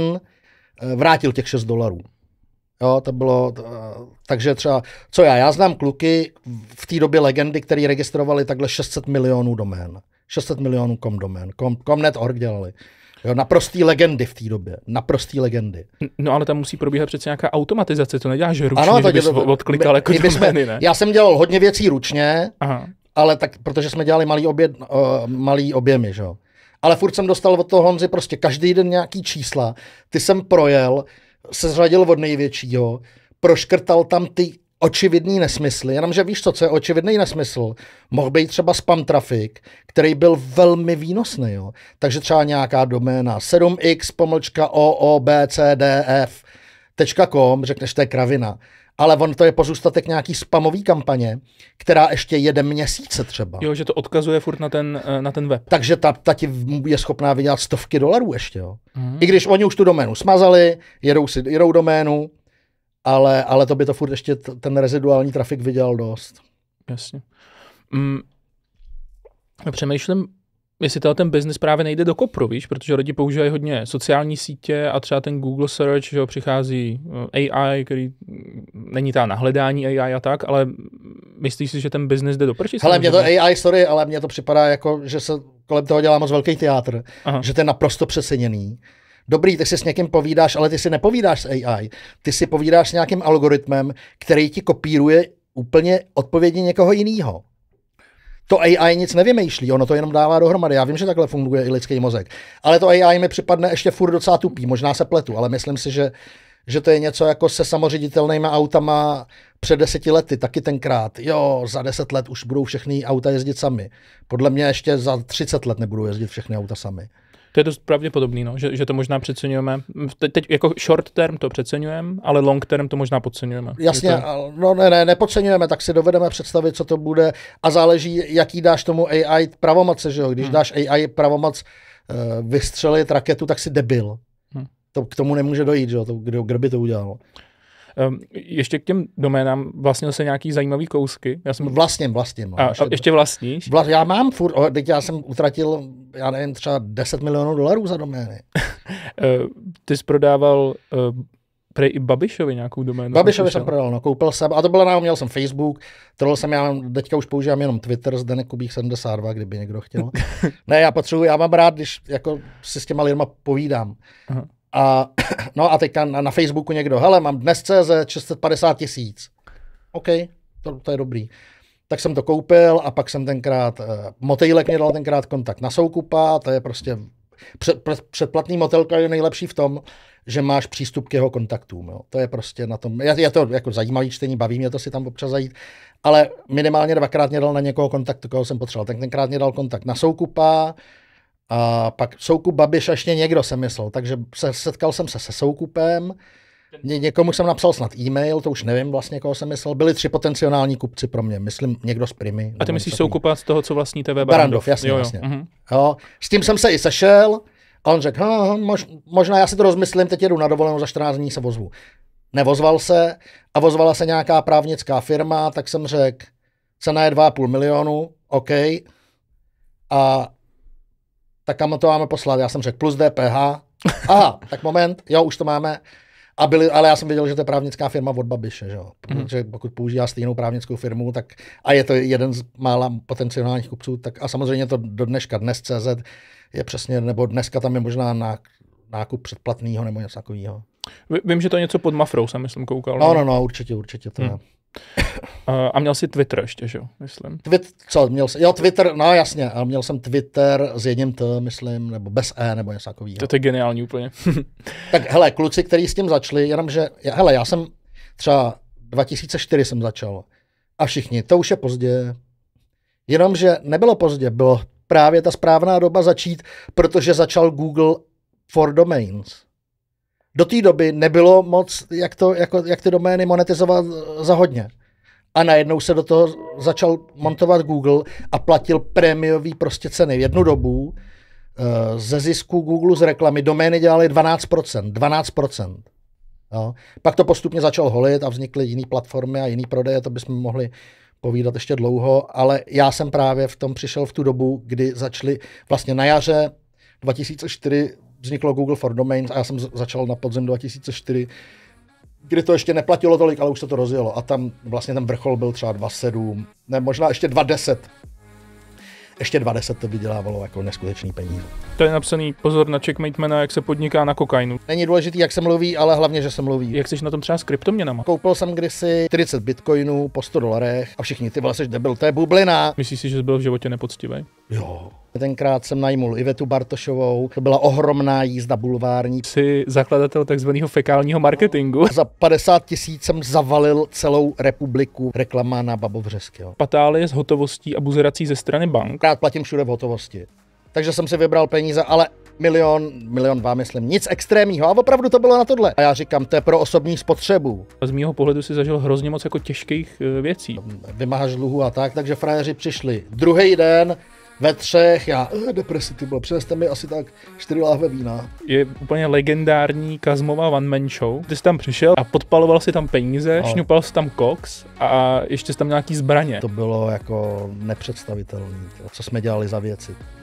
[SPEAKER 2] eh, vrátil těch 6 dolarů. Jo, to bylo, eh, takže třeba, co já, já znám kluky v té době legendy, který registrovali takhle 600 milionů domén. 600 milionů kom domén, kom com.net.org dělali. Jo, naprostý legendy v té době. Naprostý legendy.
[SPEAKER 1] No ale tam musí probíhat přece nějaká automatizace, to neděláš ručně, ano, to, že to, odklikal my, jako my domény, ne? Já
[SPEAKER 2] jsem dělal hodně věcí ručně, Aha. ale tak, protože jsme dělali malý, obě, uh, eh, malý objemy, že jo. Ale furt jsem dostal od toho Honzy prostě každý den nějaký čísla. Ty jsem projel, se zradil od největšího, proškrtal tam ty očividný nesmysly, jenomže víš co, co je očividný nesmysl? Mohl být třeba spam trafik, který byl velmi výnosný, jo? takže třeba nějaká doména 7x pomlčka oobcdf.com, řekneš, to je kravina ale on to je pozůstatek nějaký spamový kampaně, která ještě jede měsíce třeba.
[SPEAKER 1] Jo, že to odkazuje furt na ten, eh, na ten web. Takže ta, ta ti
[SPEAKER 2] je schopná vydělat stovky dolarů ještě, jo. Mm. I když oni už tu doménu smazali, jedou si, jedou doménu, ale, ale to by to furt ještě ten reziduální trafik vydělal dost.
[SPEAKER 1] Jasně. Mm. Přemýšlím, jestli tohle ten biznis právě nejde do kopru, víš, protože lidi používají hodně sociální sítě a třeba ten Google search, že jo, přichází eh, AI, který není ta nahledání AI a tak, ale myslíš si, že ten biznis jde do prčí? Ale mě to AI,
[SPEAKER 2] sorry, ale mně to připadá jako, že se kolem toho dělá moc velký teatr, Aha. že to je naprosto přeseněný. Dobrý, ty si s někým povídáš, ale ty si nepovídáš s AI. Ty si povídáš s nějakým algoritmem, který ti kopíruje úplně odpovědi někoho jiného to AI nic nevymýšlí, ono to jenom dává dohromady. Já vím, že takhle funguje i lidský mozek. Ale to AI mi připadne ještě furt docela tupý, možná se pletu, ale myslím si, že, že to je něco jako se samoředitelnýma autama před deseti lety, taky tenkrát. Jo, za deset let už budou všechny auta jezdit sami. Podle mě ještě za třicet let nebudou jezdit všechny auta sami.
[SPEAKER 1] To je dost pravděpodobný, no, že, že to možná přeceňujeme. Teď, teď jako short term to přeceňujeme, ale long term to možná podceňujeme. Jasně,
[SPEAKER 2] to... no ne, ne, nepodceňujeme, tak si dovedeme představit, co to bude a záleží, jaký dáš tomu AI pravomace, že jo? Když hmm. dáš AI pravomoc uh, vystřelit raketu, tak si debil. Hmm. To k tomu nemůže dojít, že jo? To, kdo, kdo by to
[SPEAKER 1] udělal? Ehm, ještě k těm doménám vlastnil se nějaký zajímavý kousky. Já jsem... Vlastně, vlastně. A, ještě, a ještě vlastníš? Vla, já mám furt, teď já jsem utratil, já nevím, třeba 10 milionů dolarů za domény. (laughs) Eh, ty jsi prodával eh, prej i Babišovi nějakou doménu. Babišovi jsem prodal, no,
[SPEAKER 2] koupil jsem, a to bylo na, měl jsem Facebook, troll jsem, já teďka už používám jenom Twitter, denek Kubík 72, kdyby někdo chtěl. (laughs) ne, já potřebuji, já mám rád, když jako si s těma lidma povídám. Aha. A, (clears throat) no a teďka na, na Facebooku někdo, hele, mám dnes CZ 650 tisíc. OK, to, to je dobrý. Tak jsem to koupil a pak jsem tenkrát, uh, eh, Motejlek mě dal tenkrát kontakt na Soukupa, to je prostě, před, před, předplatný Motelka je nejlepší v tom, že máš přístup k jeho kontaktům. Jo. To je prostě na tom, je, je to jako zajímavý čtení, baví mě to si tam občas zajít, ale minimálně dvakrát mě dal na někoho kontakt, koho jsem potřeboval. tenkrát mě dal kontakt na Soukupa, a pak Soukup Babiš a ještě někdo jsem myslel, takže se, setkal jsem se se Soukupem, Ně, někomu jsem napsal snad e-mail, to už nevím vlastně, koho jsem myslel. Byli tři potenciální kupci pro mě, myslím někdo z Primy. A ty myslíš soukupa z toho, co vlastní TV
[SPEAKER 1] Barandov? Barandov, jasně, jo, jo. jasně. Uh-huh.
[SPEAKER 2] Jo, s tím jsem se i sešel a on řekl, hm, hm, mož, možná já si to rozmyslím, teď jedu na dovolenou, za 14 dní se vozvu. Nevozval se a vozvala se nějaká právnická firma, tak jsem řekl, cena je 2,5 milionu, OK. A tak kam to máme poslat? Já jsem řekl plus DPH. Aha, tak moment, jo, už to máme. A byli, ale já jsem věděl, že to je právnická firma od Babiše, že jo? Mhm. Protože pokud používá stejnou právnickou firmu, tak a je to jeden z mála potenciálních kupců, tak a samozřejmě to do dneška, dnes CZ je přesně, nebo dneska tam je možná na, nákup předplatného nebo něco takového.
[SPEAKER 1] Vím, že to je něco pod Mafrou, jsem myslím koukal. No, no, no, no určitě, určitě to hm. je. A měl jsi Twitter ještě, že jo, myslím.
[SPEAKER 2] Twit, co, měl jsi, jo, Twitter, no jasně, A měl jsem Twitter s jedním T, myslím, nebo bez E, nebo něco takového. To, to je geniální úplně. (laughs) tak hele, kluci, kteří s tím začali, jenomže, hele, já jsem třeba 2004 jsem začal a všichni, to už je pozdě. Jenomže nebylo pozdě, bylo právě ta správná doba začít, protože začal Google for Domains do té doby nebylo moc, jak, to, jako, jak ty domény monetizovat eh, za hodně. A najednou se do toho začal montovat Google a platil prémiový prostě ceny. V jednu dobu eh, ze zisku Google z reklamy domény dělali 12%. 12%. Jo. Pak to postupně začal holit a vznikly jiné platformy a jiné prodeje, to bychom mohli povídat ještě dlouho, ale já jsem právě v tom přišel v tu dobu, kdy začaly vlastně na jaře 2004 vzniklo Google for Domains a já jsem začal na podzim 2004, kdy to ještě neplatilo tolik, ale už se to rozjelo. A tam vlastně ten vrchol byl třeba 2,7, ne možná ještě 2,10. Ještě 2,10 to vydělávalo jako neskutečný peníze.
[SPEAKER 1] To je napsaný pozor na checkmatemana, jak se podniká na kokainu. Není důležitý, jak se mluví, ale hlavně, že se mluví. Jak
[SPEAKER 2] jsi na tom třeba s kryptoměnama? Koupil jsem kdysi 30 bitcoinů po 100 dolarech a všichni ty vlastně debil,
[SPEAKER 1] to je bublina. Myslíš si, že jsi byl v životě nepoctivý?
[SPEAKER 2] Jo. Tenkrát jsem najmul Ivetu Bartošovou, to byla ohromná jízda bulvární. Jsi zakladatel takzvaného fekálního marketingu. (laughs) Za 50 tisíc jsem zavalil celou republiku reklama na Babovřesky.
[SPEAKER 1] Patálie s hotovostí a buzerací ze strany bank. Krát platím všude v hotovosti. Takže jsem si vybral peníze,
[SPEAKER 2] ale milion, milion dva, myslím, nic extrémního. A opravdu to bylo na tohle. A já říkám, to je pro osobní spotřebu.
[SPEAKER 1] A z mýho pohledu si zažil hrozně moc jako těžkých eh, věcí. Vymáháš dluhu a tak,
[SPEAKER 2] takže frajeři přišli. Druhý den ve třech, já, eh, depresi, ty bylo, přineste mi asi tak čtyři láhve vína.
[SPEAKER 1] Je úplně legendární Kazmova one man show. Ty jsi tam přišel a podpaloval si tam peníze, no. šňupal si tam koks a ještě jsi tam nějaký zbraně. To bylo
[SPEAKER 2] jako nepředstavitelné, co jsme dělali za věci.